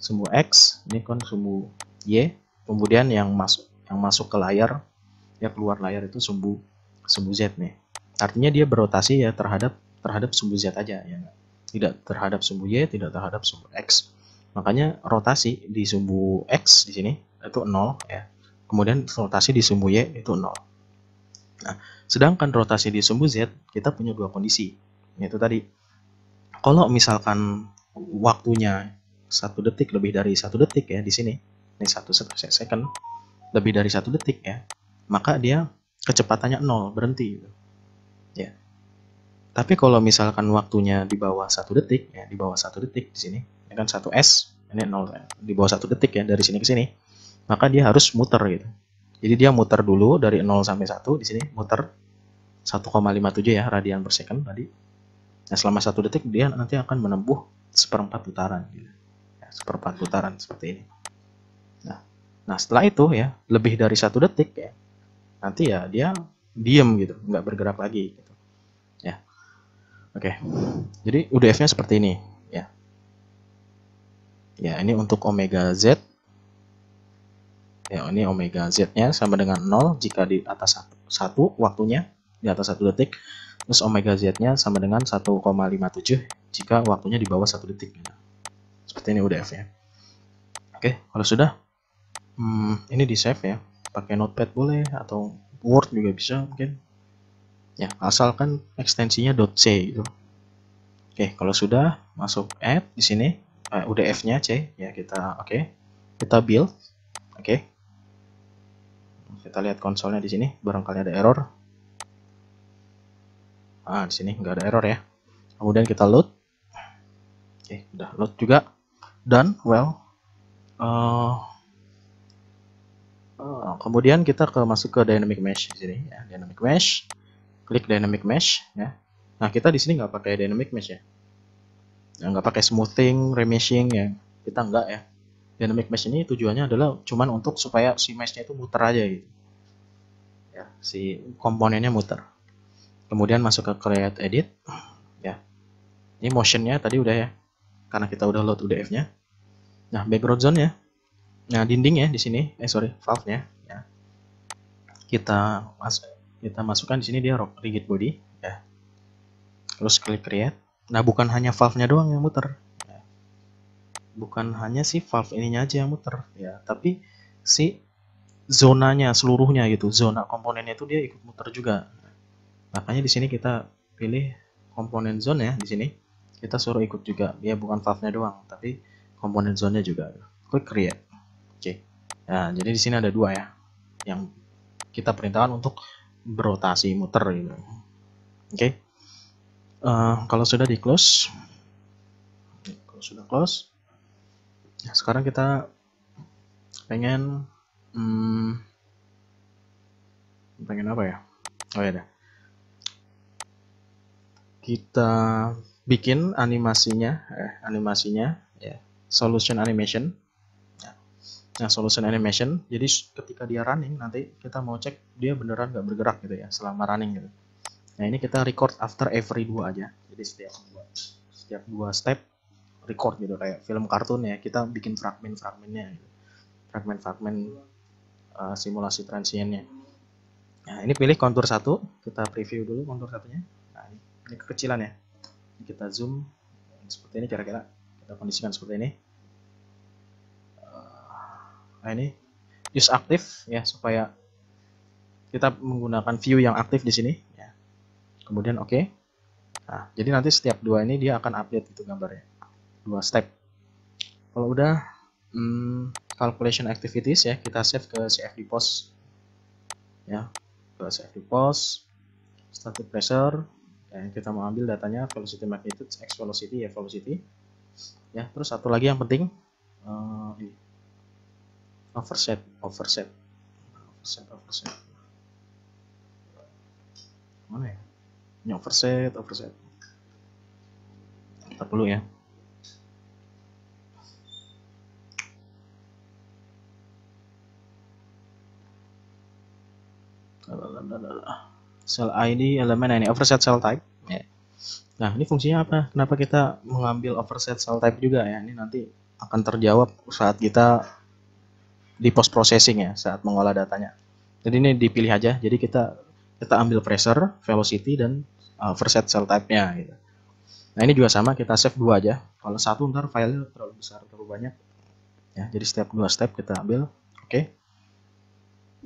sumbu x ini kan sumbu y kemudian yang masuk yang masuk ke layar ya keluar layar itu sumbu sumbu z nih artinya dia berotasi ya terhadap terhadap sumbu Z aja ya. Tidak terhadap sumbu Y, tidak terhadap sumbu X. Makanya rotasi di sumbu X di sini itu 0 ya. Kemudian rotasi di sumbu Y itu 0. Nah, sedangkan rotasi di sumbu Z kita punya dua kondisi. Yaitu tadi kalau misalkan waktunya satu detik lebih dari satu detik ya di sini ini satu second lebih dari satu detik ya maka dia kecepatannya nol berhenti gitu. ya tapi kalau misalkan waktunya di bawah satu detik, ya di bawah satu detik di sini, ya kan satu s, ini nol, ya, di bawah satu detik ya dari sini ke sini, maka dia harus muter gitu. Jadi dia muter dulu dari nol sampai satu di sini muter 1,57 ya radian per second tadi. Nah selama satu detik dia nanti akan menempuh seperempat putaran, gitu. ya, seperempat putaran seperti ini. Nah, nah setelah itu ya lebih dari satu detik ya nanti ya dia diem gitu nggak bergerak lagi. Gitu Oke. Okay. Jadi UDF-nya seperti ini, ya. Ya, ini untuk omega z. Ya, ini omega z-nya sama dengan 0 jika di atas 1 waktunya di atas 1 detik. Terus omega z-nya sama dengan 1,57 jika waktunya di bawah 1 detik. Seperti ini UDF-nya. Oke, kalau sudah hmm, ini di save ya. Pakai notepad boleh atau Word juga bisa mungkin ya asalkan ekstensinya .c gitu. Oke, kalau sudah masuk app di sini eh, udah F-nya C ya kita oke. Okay. Kita build. Oke. Okay. Kita lihat konsolnya di sini barangkali ada error. Ah, di sini nggak ada error ya. Kemudian kita load. Oke, okay, udah load juga. dan Well. Uh, uh, kemudian kita ke masuk ke dynamic mesh di sini ya, dynamic mesh klik dynamic mesh ya. Nah kita di sini nggak pakai dynamic mesh ya, nah, nggak nah, pakai smoothing, remeshing ya, kita nggak ya. Dynamic mesh ini tujuannya adalah cuman untuk supaya si meshnya itu muter aja gitu, ya si komponennya muter. Kemudian masuk ke create edit, ya. Ini motionnya tadi udah ya, karena kita udah load UDF-nya. Nah background zone ya, nah dinding ya di sini, eh sorry valve-nya, ya. kita masuk kita masukkan di sini dia rigid body ya terus klik create nah bukan hanya valve nya doang yang muter ya. bukan hanya si valve ininya aja yang muter ya tapi si zonanya seluruhnya gitu zona komponennya itu dia ikut muter juga makanya di sini kita pilih komponen zone ya di sini kita suruh ikut juga dia bukan valve nya doang tapi komponen zone nya juga klik create oke okay. nah jadi di sini ada dua ya yang kita perintahkan untuk berotasi muter gitu. Oke. Okay. Uh, eh, kalau sudah di close, kalau sudah close, nah sekarang kita pengen hmm, pengen apa ya? Oh ya Kita bikin animasinya, eh, animasinya, ya, yeah. solution animation. Nah, solution animation, jadi ketika dia running, nanti kita mau cek dia beneran nggak bergerak gitu ya, selama running gitu. Nah, ini kita record after every 2 aja. Jadi setiap dua, setiap dua step record gitu, kayak film kartun ya, kita bikin fragmen-fragmennya gitu. Fragmen-fragmen uh, simulasi transientnya. Nah, ini pilih kontur satu kita preview dulu kontur satunya. Nah, ini, kekecilan ya. kita zoom, seperti ini kira-kira. Kita kondisikan seperti ini nah ini use aktif ya supaya kita menggunakan view yang aktif di sini ya. kemudian oke okay. nah, jadi nanti setiap dua ini dia akan update itu gambarnya dua step kalau udah hmm, calculation activities ya kita save ke CFD post ya ke CFD post static pressure ya, kita mau ambil datanya velocity magnitude x velocity y velocity ya terus satu lagi yang penting uh, overset overset overset overset mana ya ini overset overset kita perlu ya Sel ID elemen nah ini overset cell type ya. Nah ini fungsinya apa? Kenapa kita mengambil overset cell type juga ya? Ini nanti akan terjawab saat kita di post processing ya saat mengolah datanya. Jadi ini dipilih aja. Jadi kita kita ambil pressure, velocity dan uh, verset cell type-nya gitu. Nah, ini juga sama kita save dua aja. Kalau satu ntar file terlalu besar, terlalu banyak. Ya, jadi step dua step kita ambil. Oke. Okay.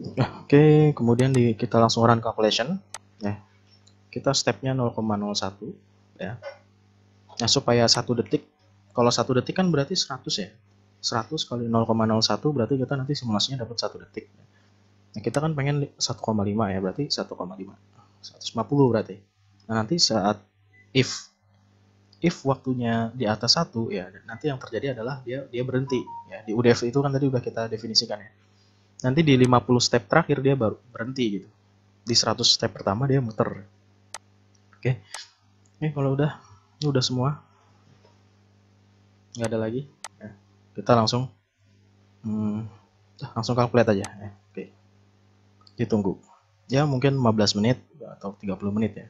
Oke, okay, kemudian di, kita langsung run calculation. Ya. Kita stepnya 0,01 ya. Nah, supaya satu detik. Kalau satu detik kan berarti 100 ya. 100 kali 0,01 berarti kita nanti simulasinya dapat 1 detik. Nah, kita kan pengen 1,5 ya, berarti 1,5. 150 berarti. Nah, nanti saat if if waktunya di atas 1 ya nanti yang terjadi adalah dia dia berhenti ya di UDF itu kan tadi udah kita definisikan ya nanti di 50 step terakhir dia baru berhenti gitu di 100 step pertama dia muter oke okay. ini kalau udah ini udah semua nggak ada lagi kita langsung hmm, langsung calculate aja eh, oke ditunggu ya mungkin 15 menit atau 30 menit ya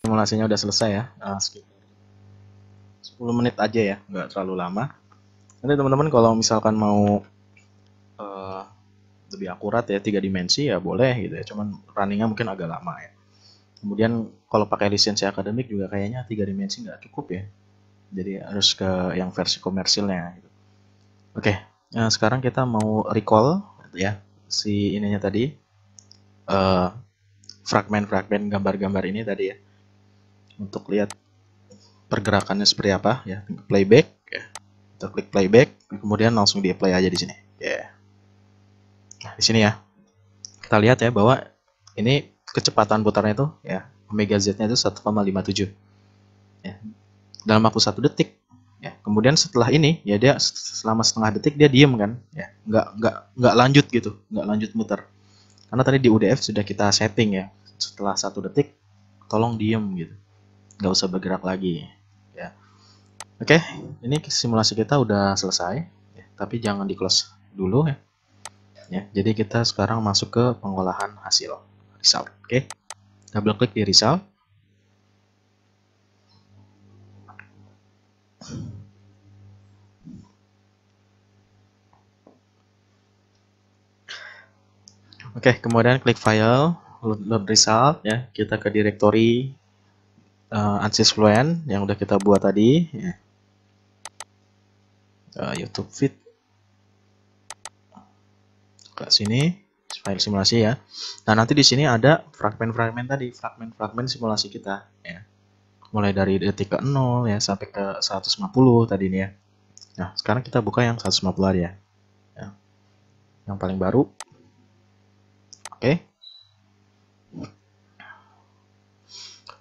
simulasinya udah selesai ya nah, 10 menit aja ya nggak terlalu lama nanti teman-teman kalau misalkan mau lebih akurat ya tiga dimensi ya boleh gitu ya cuman runningnya mungkin agak lama ya kemudian kalau pakai lisensi akademik juga kayaknya tiga dimensi nggak cukup ya jadi harus ke yang versi komersilnya gitu. oke okay. nah, eh, sekarang kita mau recall ya si ininya tadi uh, fragmen-fragmen gambar-gambar ini tadi ya untuk lihat pergerakannya seperti apa ya playback ya kita klik playback kemudian langsung di play aja di sini ya yeah. Nah, di sini ya. Kita lihat ya bahwa ini kecepatan putarnya itu ya omega z-nya itu 1,57. Ya, dalam waktu satu detik. Ya, kemudian setelah ini ya dia selama setengah detik dia diem kan, ya nggak nggak nggak lanjut gitu, nggak lanjut muter. Karena tadi di UDF sudah kita setting ya, setelah satu detik tolong diem gitu, nggak usah bergerak lagi. Ya, oke, ini simulasi kita udah selesai, ya. tapi jangan di close dulu ya ya. Jadi kita sekarang masuk ke pengolahan hasil result. Oke. Double klik di result. Oke, kemudian klik file, load result ya. Kita ke directory uh, eh, Ansys Fluent yang udah kita buat tadi ya. uh, YouTube feed ke sini file simulasi ya. Nah, nanti di sini ada fragmen-fragmen tadi, fragmen-fragmen simulasi kita ya. Mulai dari detik ke 0 ya sampai ke 150 tadi ini ya. Nah, sekarang kita buka yang 150 hari ya. ya. Yang paling baru. Oke. Okay.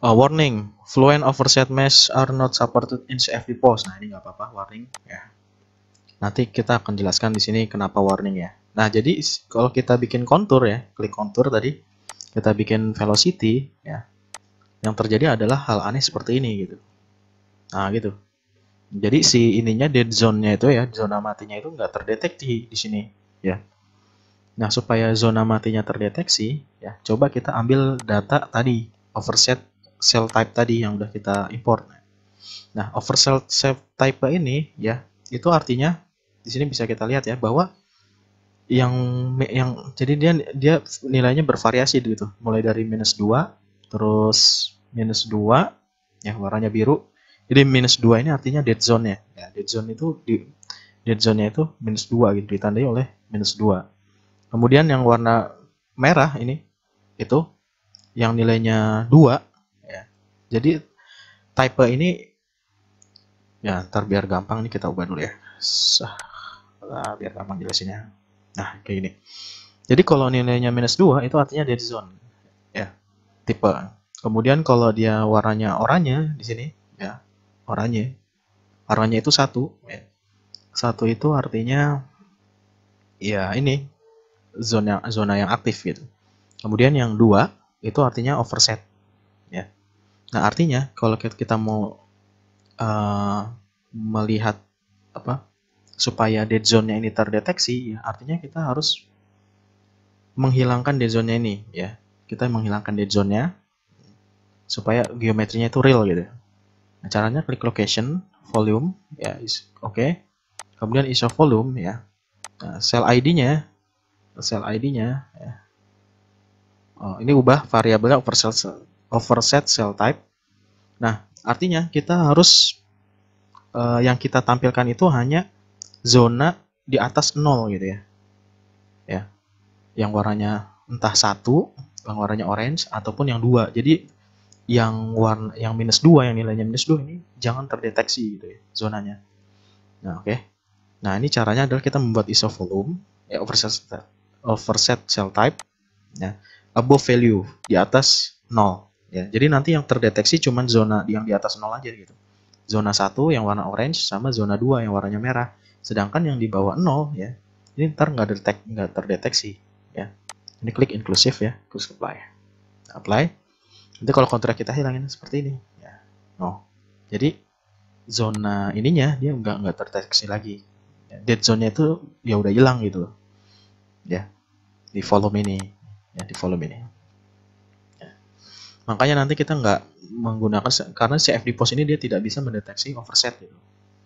Uh, warning, fluent overset mesh are not supported in CFD post. Nah, ini nggak apa-apa, warning ya. Nanti kita akan jelaskan di sini kenapa warning ya. Nah, jadi kalau kita bikin kontur ya, klik kontur tadi, kita bikin velocity ya. Yang terjadi adalah hal aneh seperti ini gitu. Nah, gitu. Jadi si ininya dead zone-nya itu ya, zona matinya itu nggak terdeteksi di sini ya. Nah, supaya zona matinya terdeteksi ya, coba kita ambil data tadi, overset cell type tadi yang udah kita import. Nah, overset cell type ini ya, itu artinya di sini bisa kita lihat ya bahwa yang yang jadi dia dia nilainya bervariasi gitu mulai dari minus dua terus minus dua ya warnanya biru jadi minus dua ini artinya dead zone ya, ya, dead zone itu di dead zone itu minus dua gitu ditandai oleh minus dua kemudian yang warna merah ini itu yang nilainya dua ya. jadi type ini ya ntar biar gampang nih kita ubah dulu ya Sah, ah, biar gampang jelasinnya Nah, kayak gini. Jadi kalau nilainya minus 2 itu artinya dead zone. Ya, tipe. Kemudian kalau dia warnanya oranye di sini, ya, oranye. warnanya itu satu. Ya. Satu itu artinya ya ini zona zona yang aktif gitu. Kemudian yang dua itu artinya overset. Ya. Nah artinya kalau kita mau uh, melihat apa supaya dead zone-nya ini terdeteksi, ya artinya kita harus menghilangkan dead zone-nya ini, ya. Kita menghilangkan dead zone-nya supaya geometrinya itu real gitu. Nah, caranya klik location, volume, ya, oke. Okay. Kemudian iso volume, ya. Nah, cell ID-nya, cell ID-nya, ya. Oh, ini ubah variabelnya overset, overset cell type. Nah, artinya kita harus uh, yang kita tampilkan itu hanya zona di atas nol gitu ya. Ya. Yang warnanya entah satu, yang warnanya orange ataupun yang dua. Jadi yang warna yang minus dua, yang nilainya minus dua ini jangan terdeteksi gitu ya zonanya. Nah, oke. Okay. Nah, ini caranya adalah kita membuat iso volume ya overset overset cell type ya above value di atas nol. ya. Jadi nanti yang terdeteksi cuman zona yang di atas nol aja gitu. Zona satu yang warna orange sama zona dua yang warnanya merah. Sedangkan yang di bawah 0 ya, ini ntar nggak detek, nggak terdeteksi ya. Ini klik inklusif ya, terus apply. Apply. Nanti kalau kontrak kita hilangin seperti ini ya. No. Jadi zona ininya dia nggak nggak terdeteksi lagi. Ya, dead zone-nya itu ya udah hilang gitu loh. Ya. Di volume ini ya di volume ini. Ya. Makanya nanti kita nggak menggunakan karena CFD post ini dia tidak bisa mendeteksi overset gitu.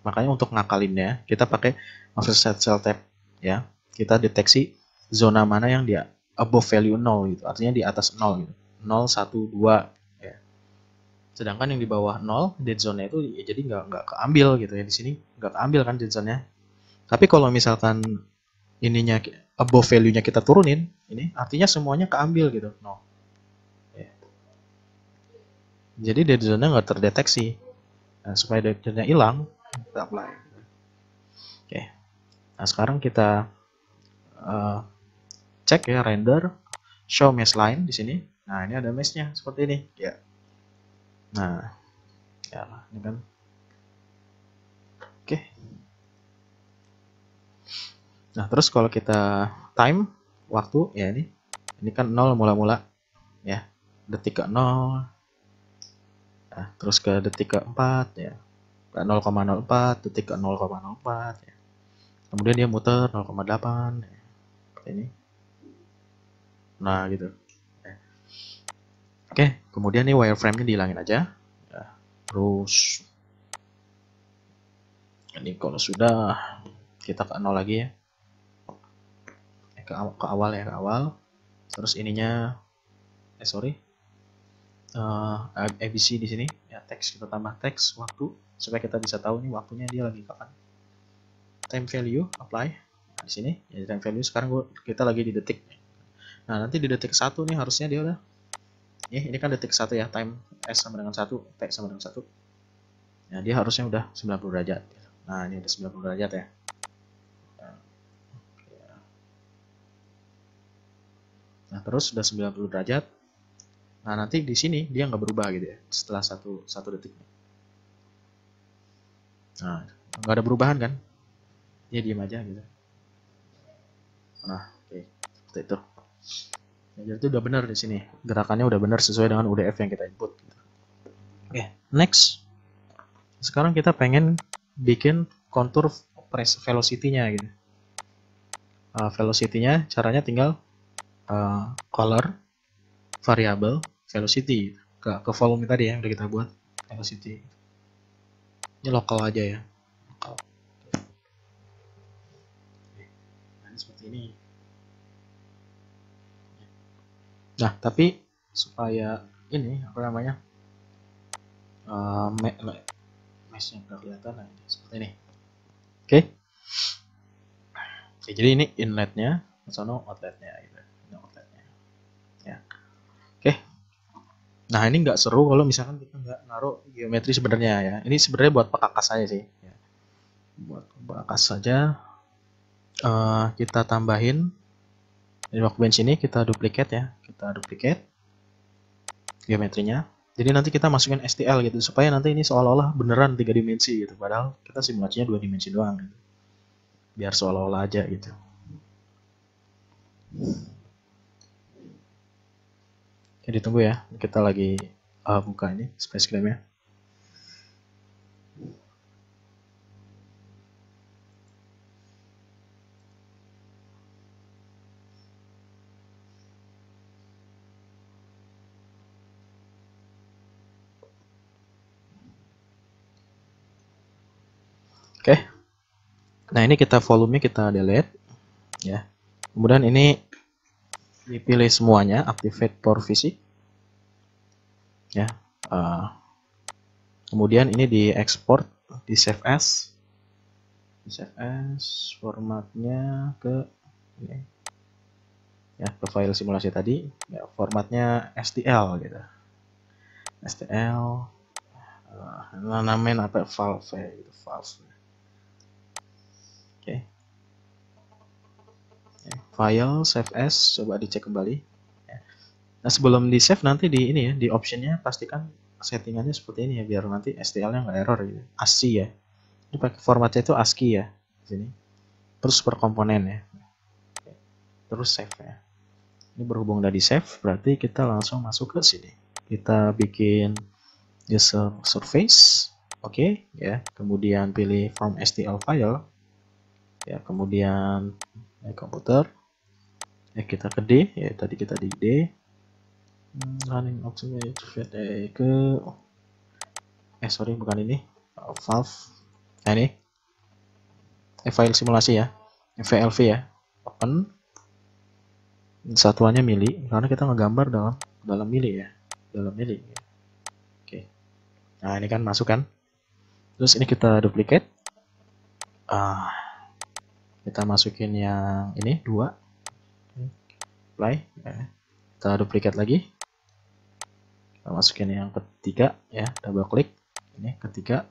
Makanya untuk ngakalinnya kita pakai master set cell tab ya. Kita deteksi zona mana yang dia above value 0 gitu. Artinya di atas 0 gitu. 0 1 2 ya. Sedangkan yang di bawah 0 dead zone-nya itu ya jadi nggak nggak keambil gitu ya di sini nggak keambil kan dead zone-nya. Tapi kalau misalkan ininya above value-nya kita turunin, ini artinya semuanya keambil gitu. No. Ya. Jadi dead zone-nya nggak terdeteksi. Nah, supaya dead zone-nya hilang, kita apply ya. oke nah sekarang kita uh, cek ya render show mesh line di sini nah ini ada mesh-nya seperti ini ya nah ya ini kan oke nah terus kalau kita time waktu ya ini ini kan 0 mula-mula ya detik ke 0 nah, terus ke detik ke 4 ya ke 0,04 titik ke 0,04 ya. kemudian dia muter 0,8 ya. ini nah gitu ya. oke kemudian ini wireframe-nya dihilangin aja ya. terus ini kalau sudah kita ke 0 lagi ya eh, ke, ke awal ya ke awal terus ininya eh sorry uh, eh, ABC di sini ya teks kita tambah teks waktu supaya kita bisa tahu nih waktunya dia lagi kapan time value apply nah, di sini ya time value sekarang gua, kita lagi di detik nah nanti di detik satu nih harusnya dia udah ini ini kan detik satu ya time s sama dengan satu t sama dengan satu ya dia harusnya udah 90 derajat nah ini udah 90 derajat ya Nah, terus sudah 90 derajat. Nah, nanti di sini dia nggak berubah gitu ya setelah satu, satu detik Nah, nggak ada perubahan kan? Dia ya, diem aja gitu. Nah, oke, okay. itu. Ya, jadi itu udah benar di sini. Gerakannya udah benar sesuai dengan UDF yang kita input. Oke, okay, next. Sekarang kita pengen bikin kontur press velocity-nya gitu. Uh, velocity-nya caranya tinggal uh, color variable velocity gitu. ke, ke volume tadi ya yang udah kita buat velocity ini lokal aja ya lokal nah, seperti ini nah tapi supaya ini apa namanya uh, eh, mesh yang kelihatan nah ini seperti ini oke okay? jadi ini inletnya, sono outletnya gitu. Nah ini nggak seru kalau misalkan kita nggak naruh geometri sebenarnya ya. Ini sebenarnya buat pekakas aja sih. Ya. Buat pekakas saja. Uh, kita tambahin di workbench ini kita duplikat ya. Kita duplikat geometrinya. Jadi nanti kita masukin STL gitu supaya nanti ini seolah-olah beneran tiga dimensi gitu. Padahal kita simulasinya dua dimensi doang. Gitu. Biar seolah-olah aja gitu. Hmm ya ditunggu ya kita lagi uh, buka ini spacegramnya Oke. Okay. Nah, ini kita volume kita delete ya. Kemudian ini dipilih semuanya activate for fisik ya uh, kemudian ini diekspor di save as di save as formatnya ke ini ya ke file simulasi tadi ya, formatnya STL gitu STL uh, eh, namanya apa valve ya, itu valve oke okay file save as coba dicek kembali ya. nah sebelum di save nanti di ini ya di optionnya pastikan settingannya seperti ini ya biar nanti STL-nya nggak error ya. ASCII ya ini pakai formatnya itu ASCII ya di sini terus per komponen ya terus save ya ini berhubung udah di save berarti kita langsung masuk ke sini kita bikin user surface oke okay, ya kemudian pilih from STL file ya kemudian ya, komputer ya kita ke D ya tadi kita di D hmm, running oxygen optionnya ya, ke oh. eh sorry bukan ini valve nah ini eh, file simulasi ya VLV ya open satuannya mili karena kita ngegambar dalam dalam mili ya dalam mili oke nah ini kan masuk kan terus ini kita duplicate ah kita masukin yang ini dua play ya. kita duplikat lagi kita masukin yang ketiga ya double klik ini ketiga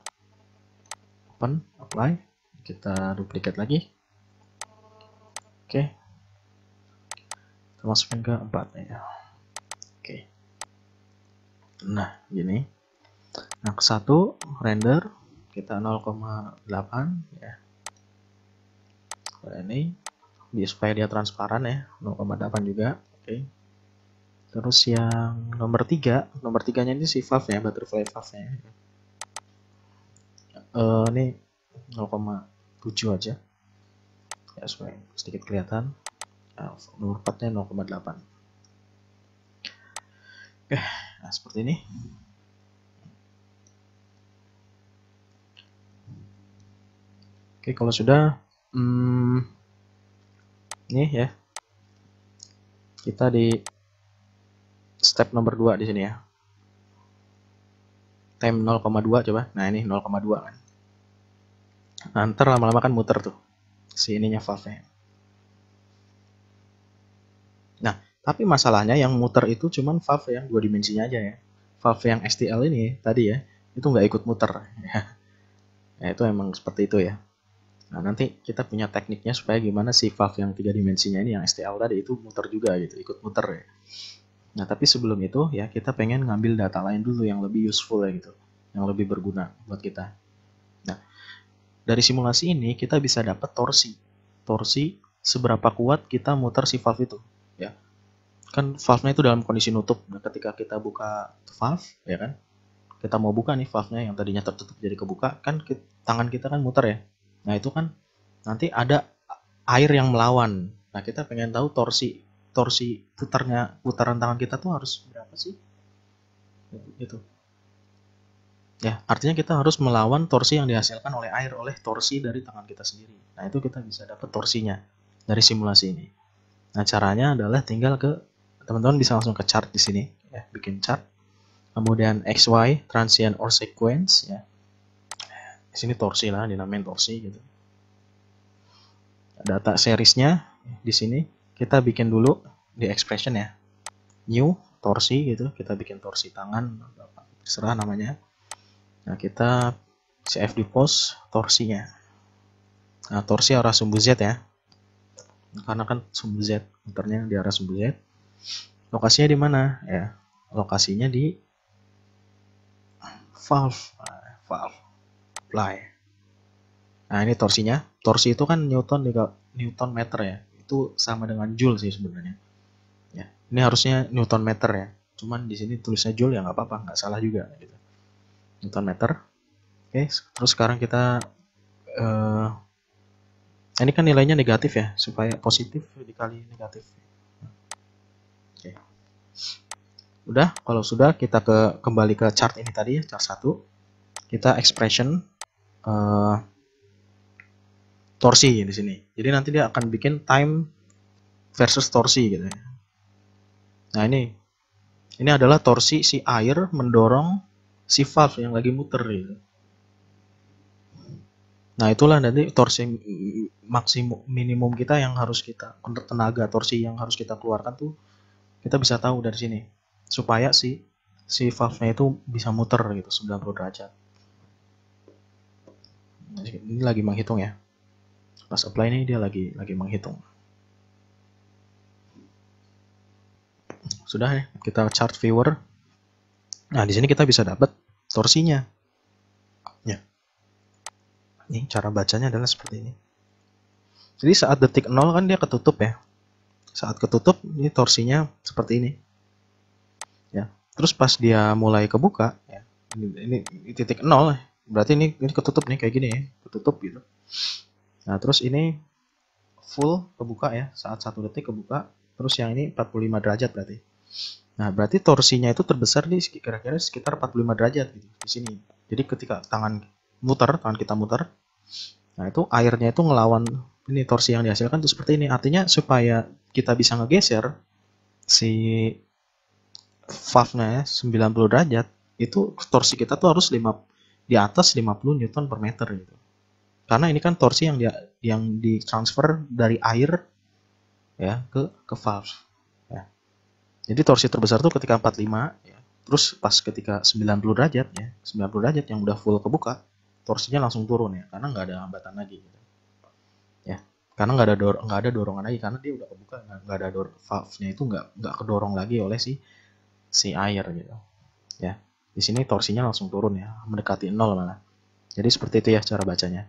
open apply kita duplikat lagi oke kita masukin ke empat ya oke nah gini nah satu render kita 0,8 ya Nah, ini di supaya dia transparan ya 0,8 juga oke okay. terus yang nomor tiga nomor tiganya ini si valve ya butterfly valve nya uh, eh, ini 0,7 aja ya supaya sedikit kelihatan nah, nomor 4 nya 0,8 oke okay. nah seperti ini Oke, okay, kalau sudah hmm, ini ya kita di step nomor 2 di sini ya time 0,2 coba nah ini 0,2 kan nah, ntar lama-lama kan muter tuh si ininya valve -nya. nah tapi masalahnya yang muter itu cuman valve yang dua dimensinya aja ya valve yang STL ini tadi ya itu nggak ikut muter ya nah, itu emang seperti itu ya Nah, nanti kita punya tekniknya supaya gimana si valve yang tiga dimensinya ini yang STL tadi itu muter juga gitu, ikut muter ya. Nah, tapi sebelum itu ya kita pengen ngambil data lain dulu yang lebih useful ya gitu, yang lebih berguna buat kita. Nah, dari simulasi ini kita bisa dapat torsi. Torsi seberapa kuat kita muter si valve itu ya. Kan valve-nya itu dalam kondisi nutup. Nah, ketika kita buka valve ya kan, kita mau buka nih valve-nya yang tadinya tertutup jadi kebuka, kan tangan kita kan muter ya Nah itu kan nanti ada air yang melawan. Nah kita pengen tahu torsi torsi putarnya putaran tangan kita tuh harus berapa sih? Itu. Ya artinya kita harus melawan torsi yang dihasilkan oleh air oleh torsi dari tangan kita sendiri. Nah itu kita bisa dapat torsinya dari simulasi ini. Nah caranya adalah tinggal ke teman-teman bisa langsung ke chart di sini ya bikin chart kemudian XY transient or sequence ya sini torsi lah dinamain torsi gitu data seriesnya di sini kita bikin dulu di expression ya new torsi gitu kita bikin torsi tangan serah namanya nah kita cf di post torsinya nah torsi arah sumbu z ya karena kan sumbu z muternya di arah sumbu z lokasinya di mana ya lokasinya di valve ah, valve apply. Nah, ini torsinya. Torsi itu kan Newton Newton meter ya. Itu sama dengan joule sih sebenarnya. Ya, ini harusnya Newton meter ya. Cuman di sini tulisnya joule ya nggak apa-apa, nggak salah juga gitu. Newton meter. Oke, terus sekarang kita uh, ini kan nilainya negatif ya, supaya positif dikali negatif. Oke. Udah, kalau sudah kita ke kembali ke chart ini tadi ya, chart 1. Kita expression uh, torsi di sini. Jadi nanti dia akan bikin time versus torsi gitu ya. Nah ini, ini adalah torsi si air mendorong si valve yang lagi muter gitu. Nah itulah nanti torsi maksimum minimum kita yang harus kita tenaga torsi yang harus kita keluarkan tuh kita bisa tahu dari sini supaya si si valve-nya itu bisa muter gitu 90 derajat ini lagi menghitung ya pas apply ini dia lagi lagi menghitung sudah ya kita chart viewer nah di sini kita bisa dapat torsinya ya ini cara bacanya adalah seperti ini jadi saat detik nol kan dia ketutup ya saat ketutup ini torsinya seperti ini ya terus pas dia mulai kebuka ya ini, ini titik 0 berarti ini ini ketutup nih kayak gini ya ketutup gitu nah terus ini full kebuka ya saat satu detik kebuka terus yang ini 45 derajat berarti nah berarti torsinya itu terbesar di kira-kira sekitar 45 derajat gitu di sini jadi ketika tangan muter tangan kita muter nah itu airnya itu ngelawan ini torsi yang dihasilkan tuh seperti ini artinya supaya kita bisa ngegeser si valve-nya ya, 90 derajat itu torsi kita tuh harus 5 di atas 50 newton per meter gitu. Karena ini kan torsi yang dia yang ditransfer dari air ya ke ke valve. Ya. Jadi torsi terbesar tuh ketika 45 ya. Terus pas ketika 90 derajat ya, 90 derajat yang udah full kebuka, torsinya langsung turun ya karena nggak ada hambatan lagi gitu. Ya, karena nggak ada dor nggak ada dorongan lagi karena dia udah kebuka nggak ada valve-nya itu nggak nggak kedorong lagi oleh si si air gitu ya di sini torsinya langsung turun ya, mendekati nol malah. Jadi seperti itu ya cara bacanya.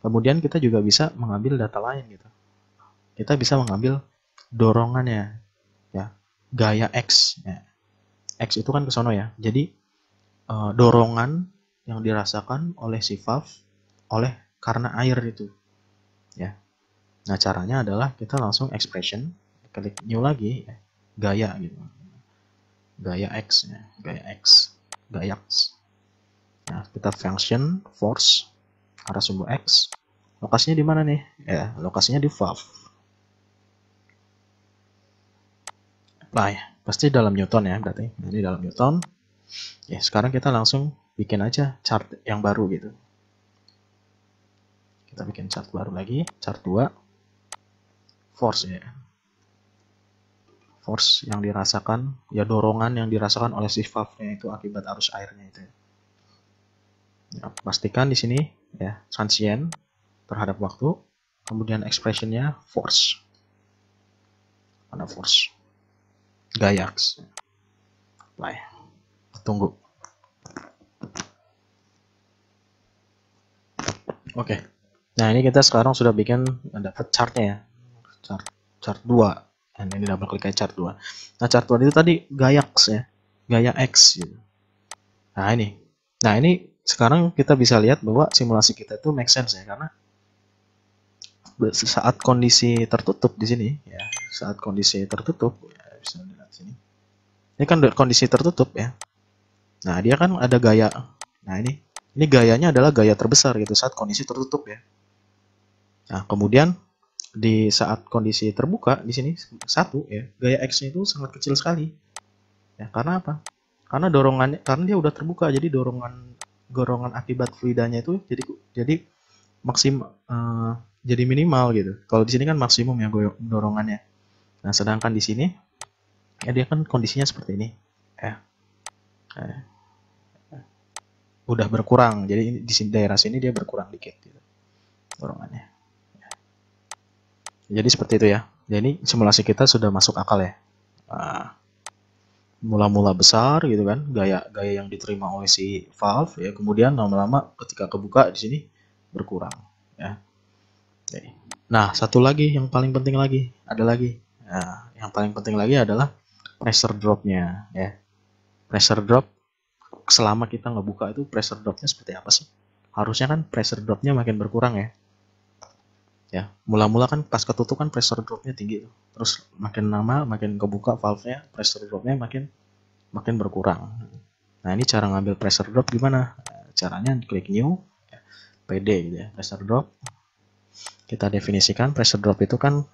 Kemudian kita juga bisa mengambil data lain gitu. Kita bisa mengambil dorongannya ya, gaya X ya. X itu kan ke sono ya. Jadi e, dorongan yang dirasakan oleh si valve oleh karena air itu. Ya. Nah, caranya adalah kita langsung expression, klik new lagi ya, gaya gitu. Gaya X ya, gaya X gayak. Nah, kita function force arah sumbu x. Lokasinya di mana nih? Ya, lokasinya di valve. Apply. Nah, ya, pasti dalam Newton ya berarti. Ini dalam Newton. Ya, sekarang kita langsung bikin aja chart yang baru gitu. Kita bikin chart baru lagi, chart 2. Force ya force yang dirasakan, ya dorongan yang dirasakan oleh si valve-nya itu akibat arus airnya itu. Ya, pastikan di sini ya transient terhadap waktu, kemudian expressionnya force. Mana force? Gayax. Apply. Tunggu. Oke. Okay. Nah, ini kita sekarang sudah bikin dapat chartnya ya. Chart chart 2 dan nah, ini double klik chart 2 nah chart 2 itu tadi gaya X ya gaya X gitu. nah ini nah ini sekarang kita bisa lihat bahwa simulasi kita itu make sense ya karena saat kondisi tertutup di sini ya saat kondisi tertutup ya, bisa lihat sini ini kan kondisi tertutup ya nah dia kan ada gaya nah ini ini gayanya adalah gaya terbesar gitu saat kondisi tertutup ya nah kemudian di saat kondisi terbuka di sini satu ya gaya X-nya itu sangat kecil sekali ya karena apa karena dorongannya karena dia udah terbuka jadi dorongan dorongan akibat fluidanya itu jadi jadi maksim uh, jadi minimal gitu kalau di sini kan maksimum ya dorongannya nah sedangkan di sini ya dia kan kondisinya seperti ini ya eh, eh, udah berkurang jadi di sini daerah sini dia berkurang dikit gitu, dorongannya jadi seperti itu ya. Jadi simulasi kita sudah masuk akal ya. Nah, mula-mula besar gitu kan, gaya gaya yang diterima oleh si valve ya. Kemudian lama-lama ketika kebuka di sini berkurang ya. Nah satu lagi yang paling penting lagi ada lagi. Nah, yang paling penting lagi adalah pressure dropnya ya. Pressure drop selama kita ngebuka itu pressure dropnya seperti apa sih? Harusnya kan pressure dropnya makin berkurang ya ya mula-mula kan pas ketutup kan pressure dropnya tinggi terus makin lama makin kebuka valve-nya pressure dropnya makin makin berkurang nah ini cara ngambil pressure drop gimana caranya klik new ya, PD gitu ya pressure drop kita definisikan pressure drop itu kan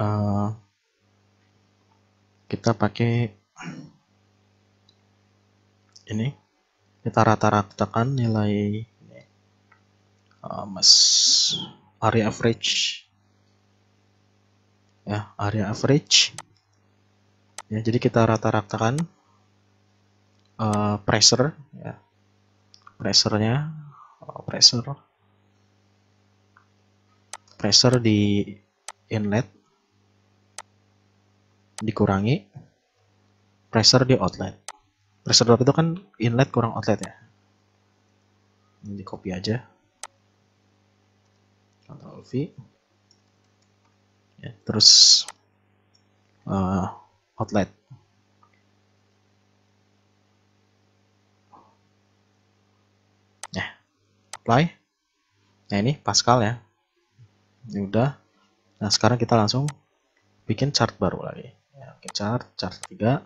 uh, kita pakai ini kita rata-ratakan nilai ini, uh, eh, mas area average ya area average ya jadi kita rata-ratakan uh, pressure ya pressernya uh, eh, pressure pressure di inlet dikurangi pressure di outlet pressure drop itu kan inlet kurang outlet ya ini di copy aja Ctrl V ya, terus uh, outlet ya apply nah ini Pascal ya ini udah nah sekarang kita langsung bikin chart baru lagi ya, chart chart 3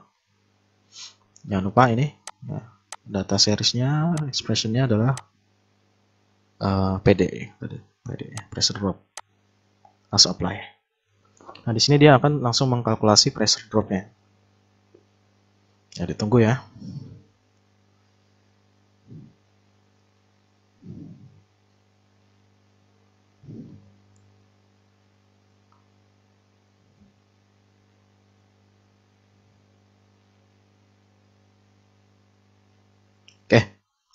jangan lupa ini ya, data seriesnya expressionnya adalah uh, eh, PD Ya, pressure drop langsung apply nah di sini dia akan langsung mengkalkulasi pressure dropnya ya ditunggu ya Oke,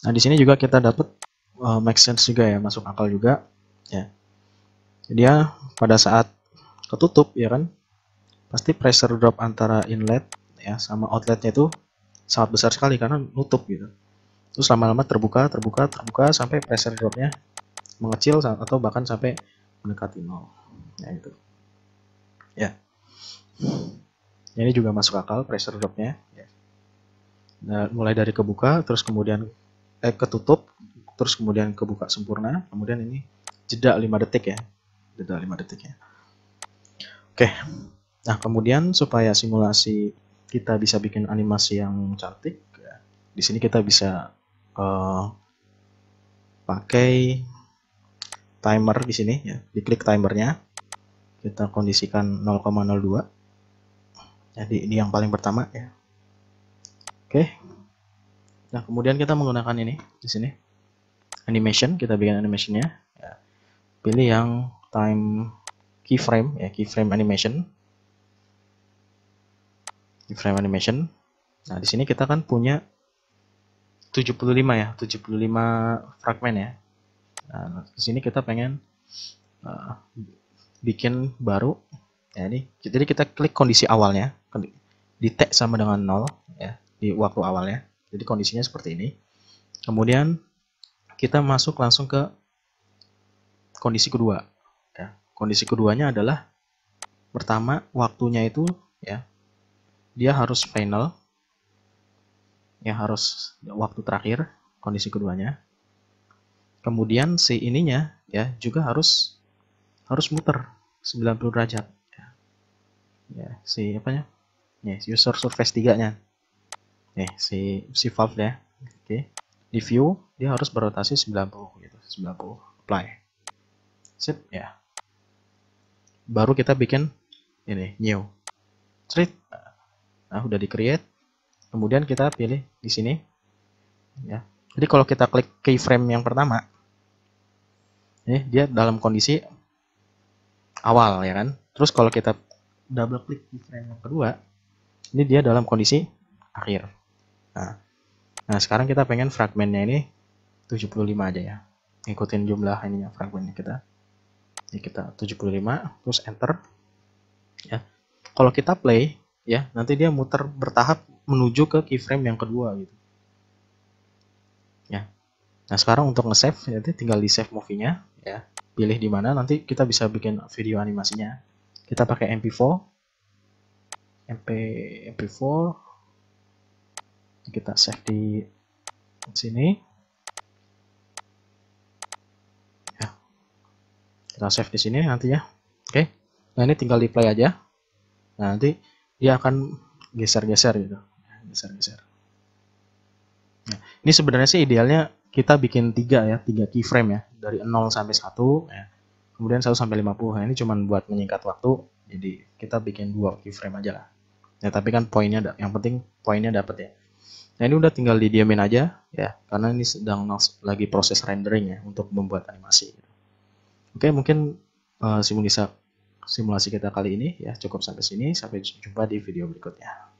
nah di sini juga kita dapat uh, make sense juga ya, masuk akal juga ya dia pada saat ketutup ya kan pasti pressure drop antara inlet ya sama outletnya itu sangat besar sekali karena nutup gitu terus lama-lama terbuka terbuka terbuka sampai pressure dropnya mengecil atau bahkan sampai mendekati nol ya itu ya ini juga masuk akal pressure dropnya ya. nah, mulai dari kebuka terus kemudian eh ketutup terus kemudian kebuka sempurna kemudian ini jeda 5 detik ya. Jeda 5 detik ya. Oke. Nah, kemudian supaya simulasi kita bisa bikin animasi yang cantik, di sini kita bisa uh, pakai timer di sini ya. Diklik timernya. Kita kondisikan 0,02. Jadi ini yang paling pertama ya. Oke. Nah, kemudian kita menggunakan ini di sini. Animation, kita bikin animationnya pilih yang time keyframe ya keyframe animation keyframe animation nah di sini kita kan punya 75 ya 75 fragmen ya nah, di sini kita pengen uh, bikin baru ya ini jadi kita klik kondisi awalnya di tag sama dengan 0 ya di waktu awalnya jadi kondisinya seperti ini kemudian kita masuk langsung ke kondisi kedua. Ya. Kondisi keduanya adalah pertama waktunya itu ya dia harus final ya harus waktu terakhir kondisi keduanya. Kemudian si ininya ya juga harus harus muter 90 derajat. Ya, ya si ya? Nih, user surface 3-nya. Nih, si si valve ya. Oke. Okay. Di view dia harus berotasi 90 gitu, 90 apply sip ya baru kita bikin ini new street nah udah di create kemudian kita pilih di sini ya jadi kalau kita klik keyframe yang pertama ini dia dalam kondisi awal ya kan terus kalau kita double klik keyframe yang kedua ini dia dalam kondisi akhir nah, nah sekarang kita pengen fragmennya ini 75 aja ya Ikutin jumlah ini ininya fragmennya kita ya kita 75 terus enter ya kalau kita play ya nanti dia muter bertahap menuju ke keyframe yang kedua gitu ya nah sekarang untuk nge-save ya tinggal di save movie-nya ya pilih di mana nanti kita bisa bikin video animasinya kita pakai mp4 mp mp4 kita save di sini kita save di sini nantinya oke okay. nah ini tinggal di play aja nah nanti dia akan geser-geser gitu geser-geser nah, ini sebenarnya sih idealnya kita bikin tiga ya tiga keyframe ya dari 0 sampai 1 ya. kemudian 1 sampai 50 nah, ini cuman buat menyingkat waktu jadi kita bikin dua keyframe aja lah ya tapi kan poinnya yang penting poinnya dapat ya Nah ini udah tinggal didiamin aja ya, karena ini sedang lagi proses rendering ya untuk membuat animasi. Oke, mungkin uh, eh, simulasi simulasi kita kali ini ya cukup sampai sini. Sampai jumpa di video berikutnya.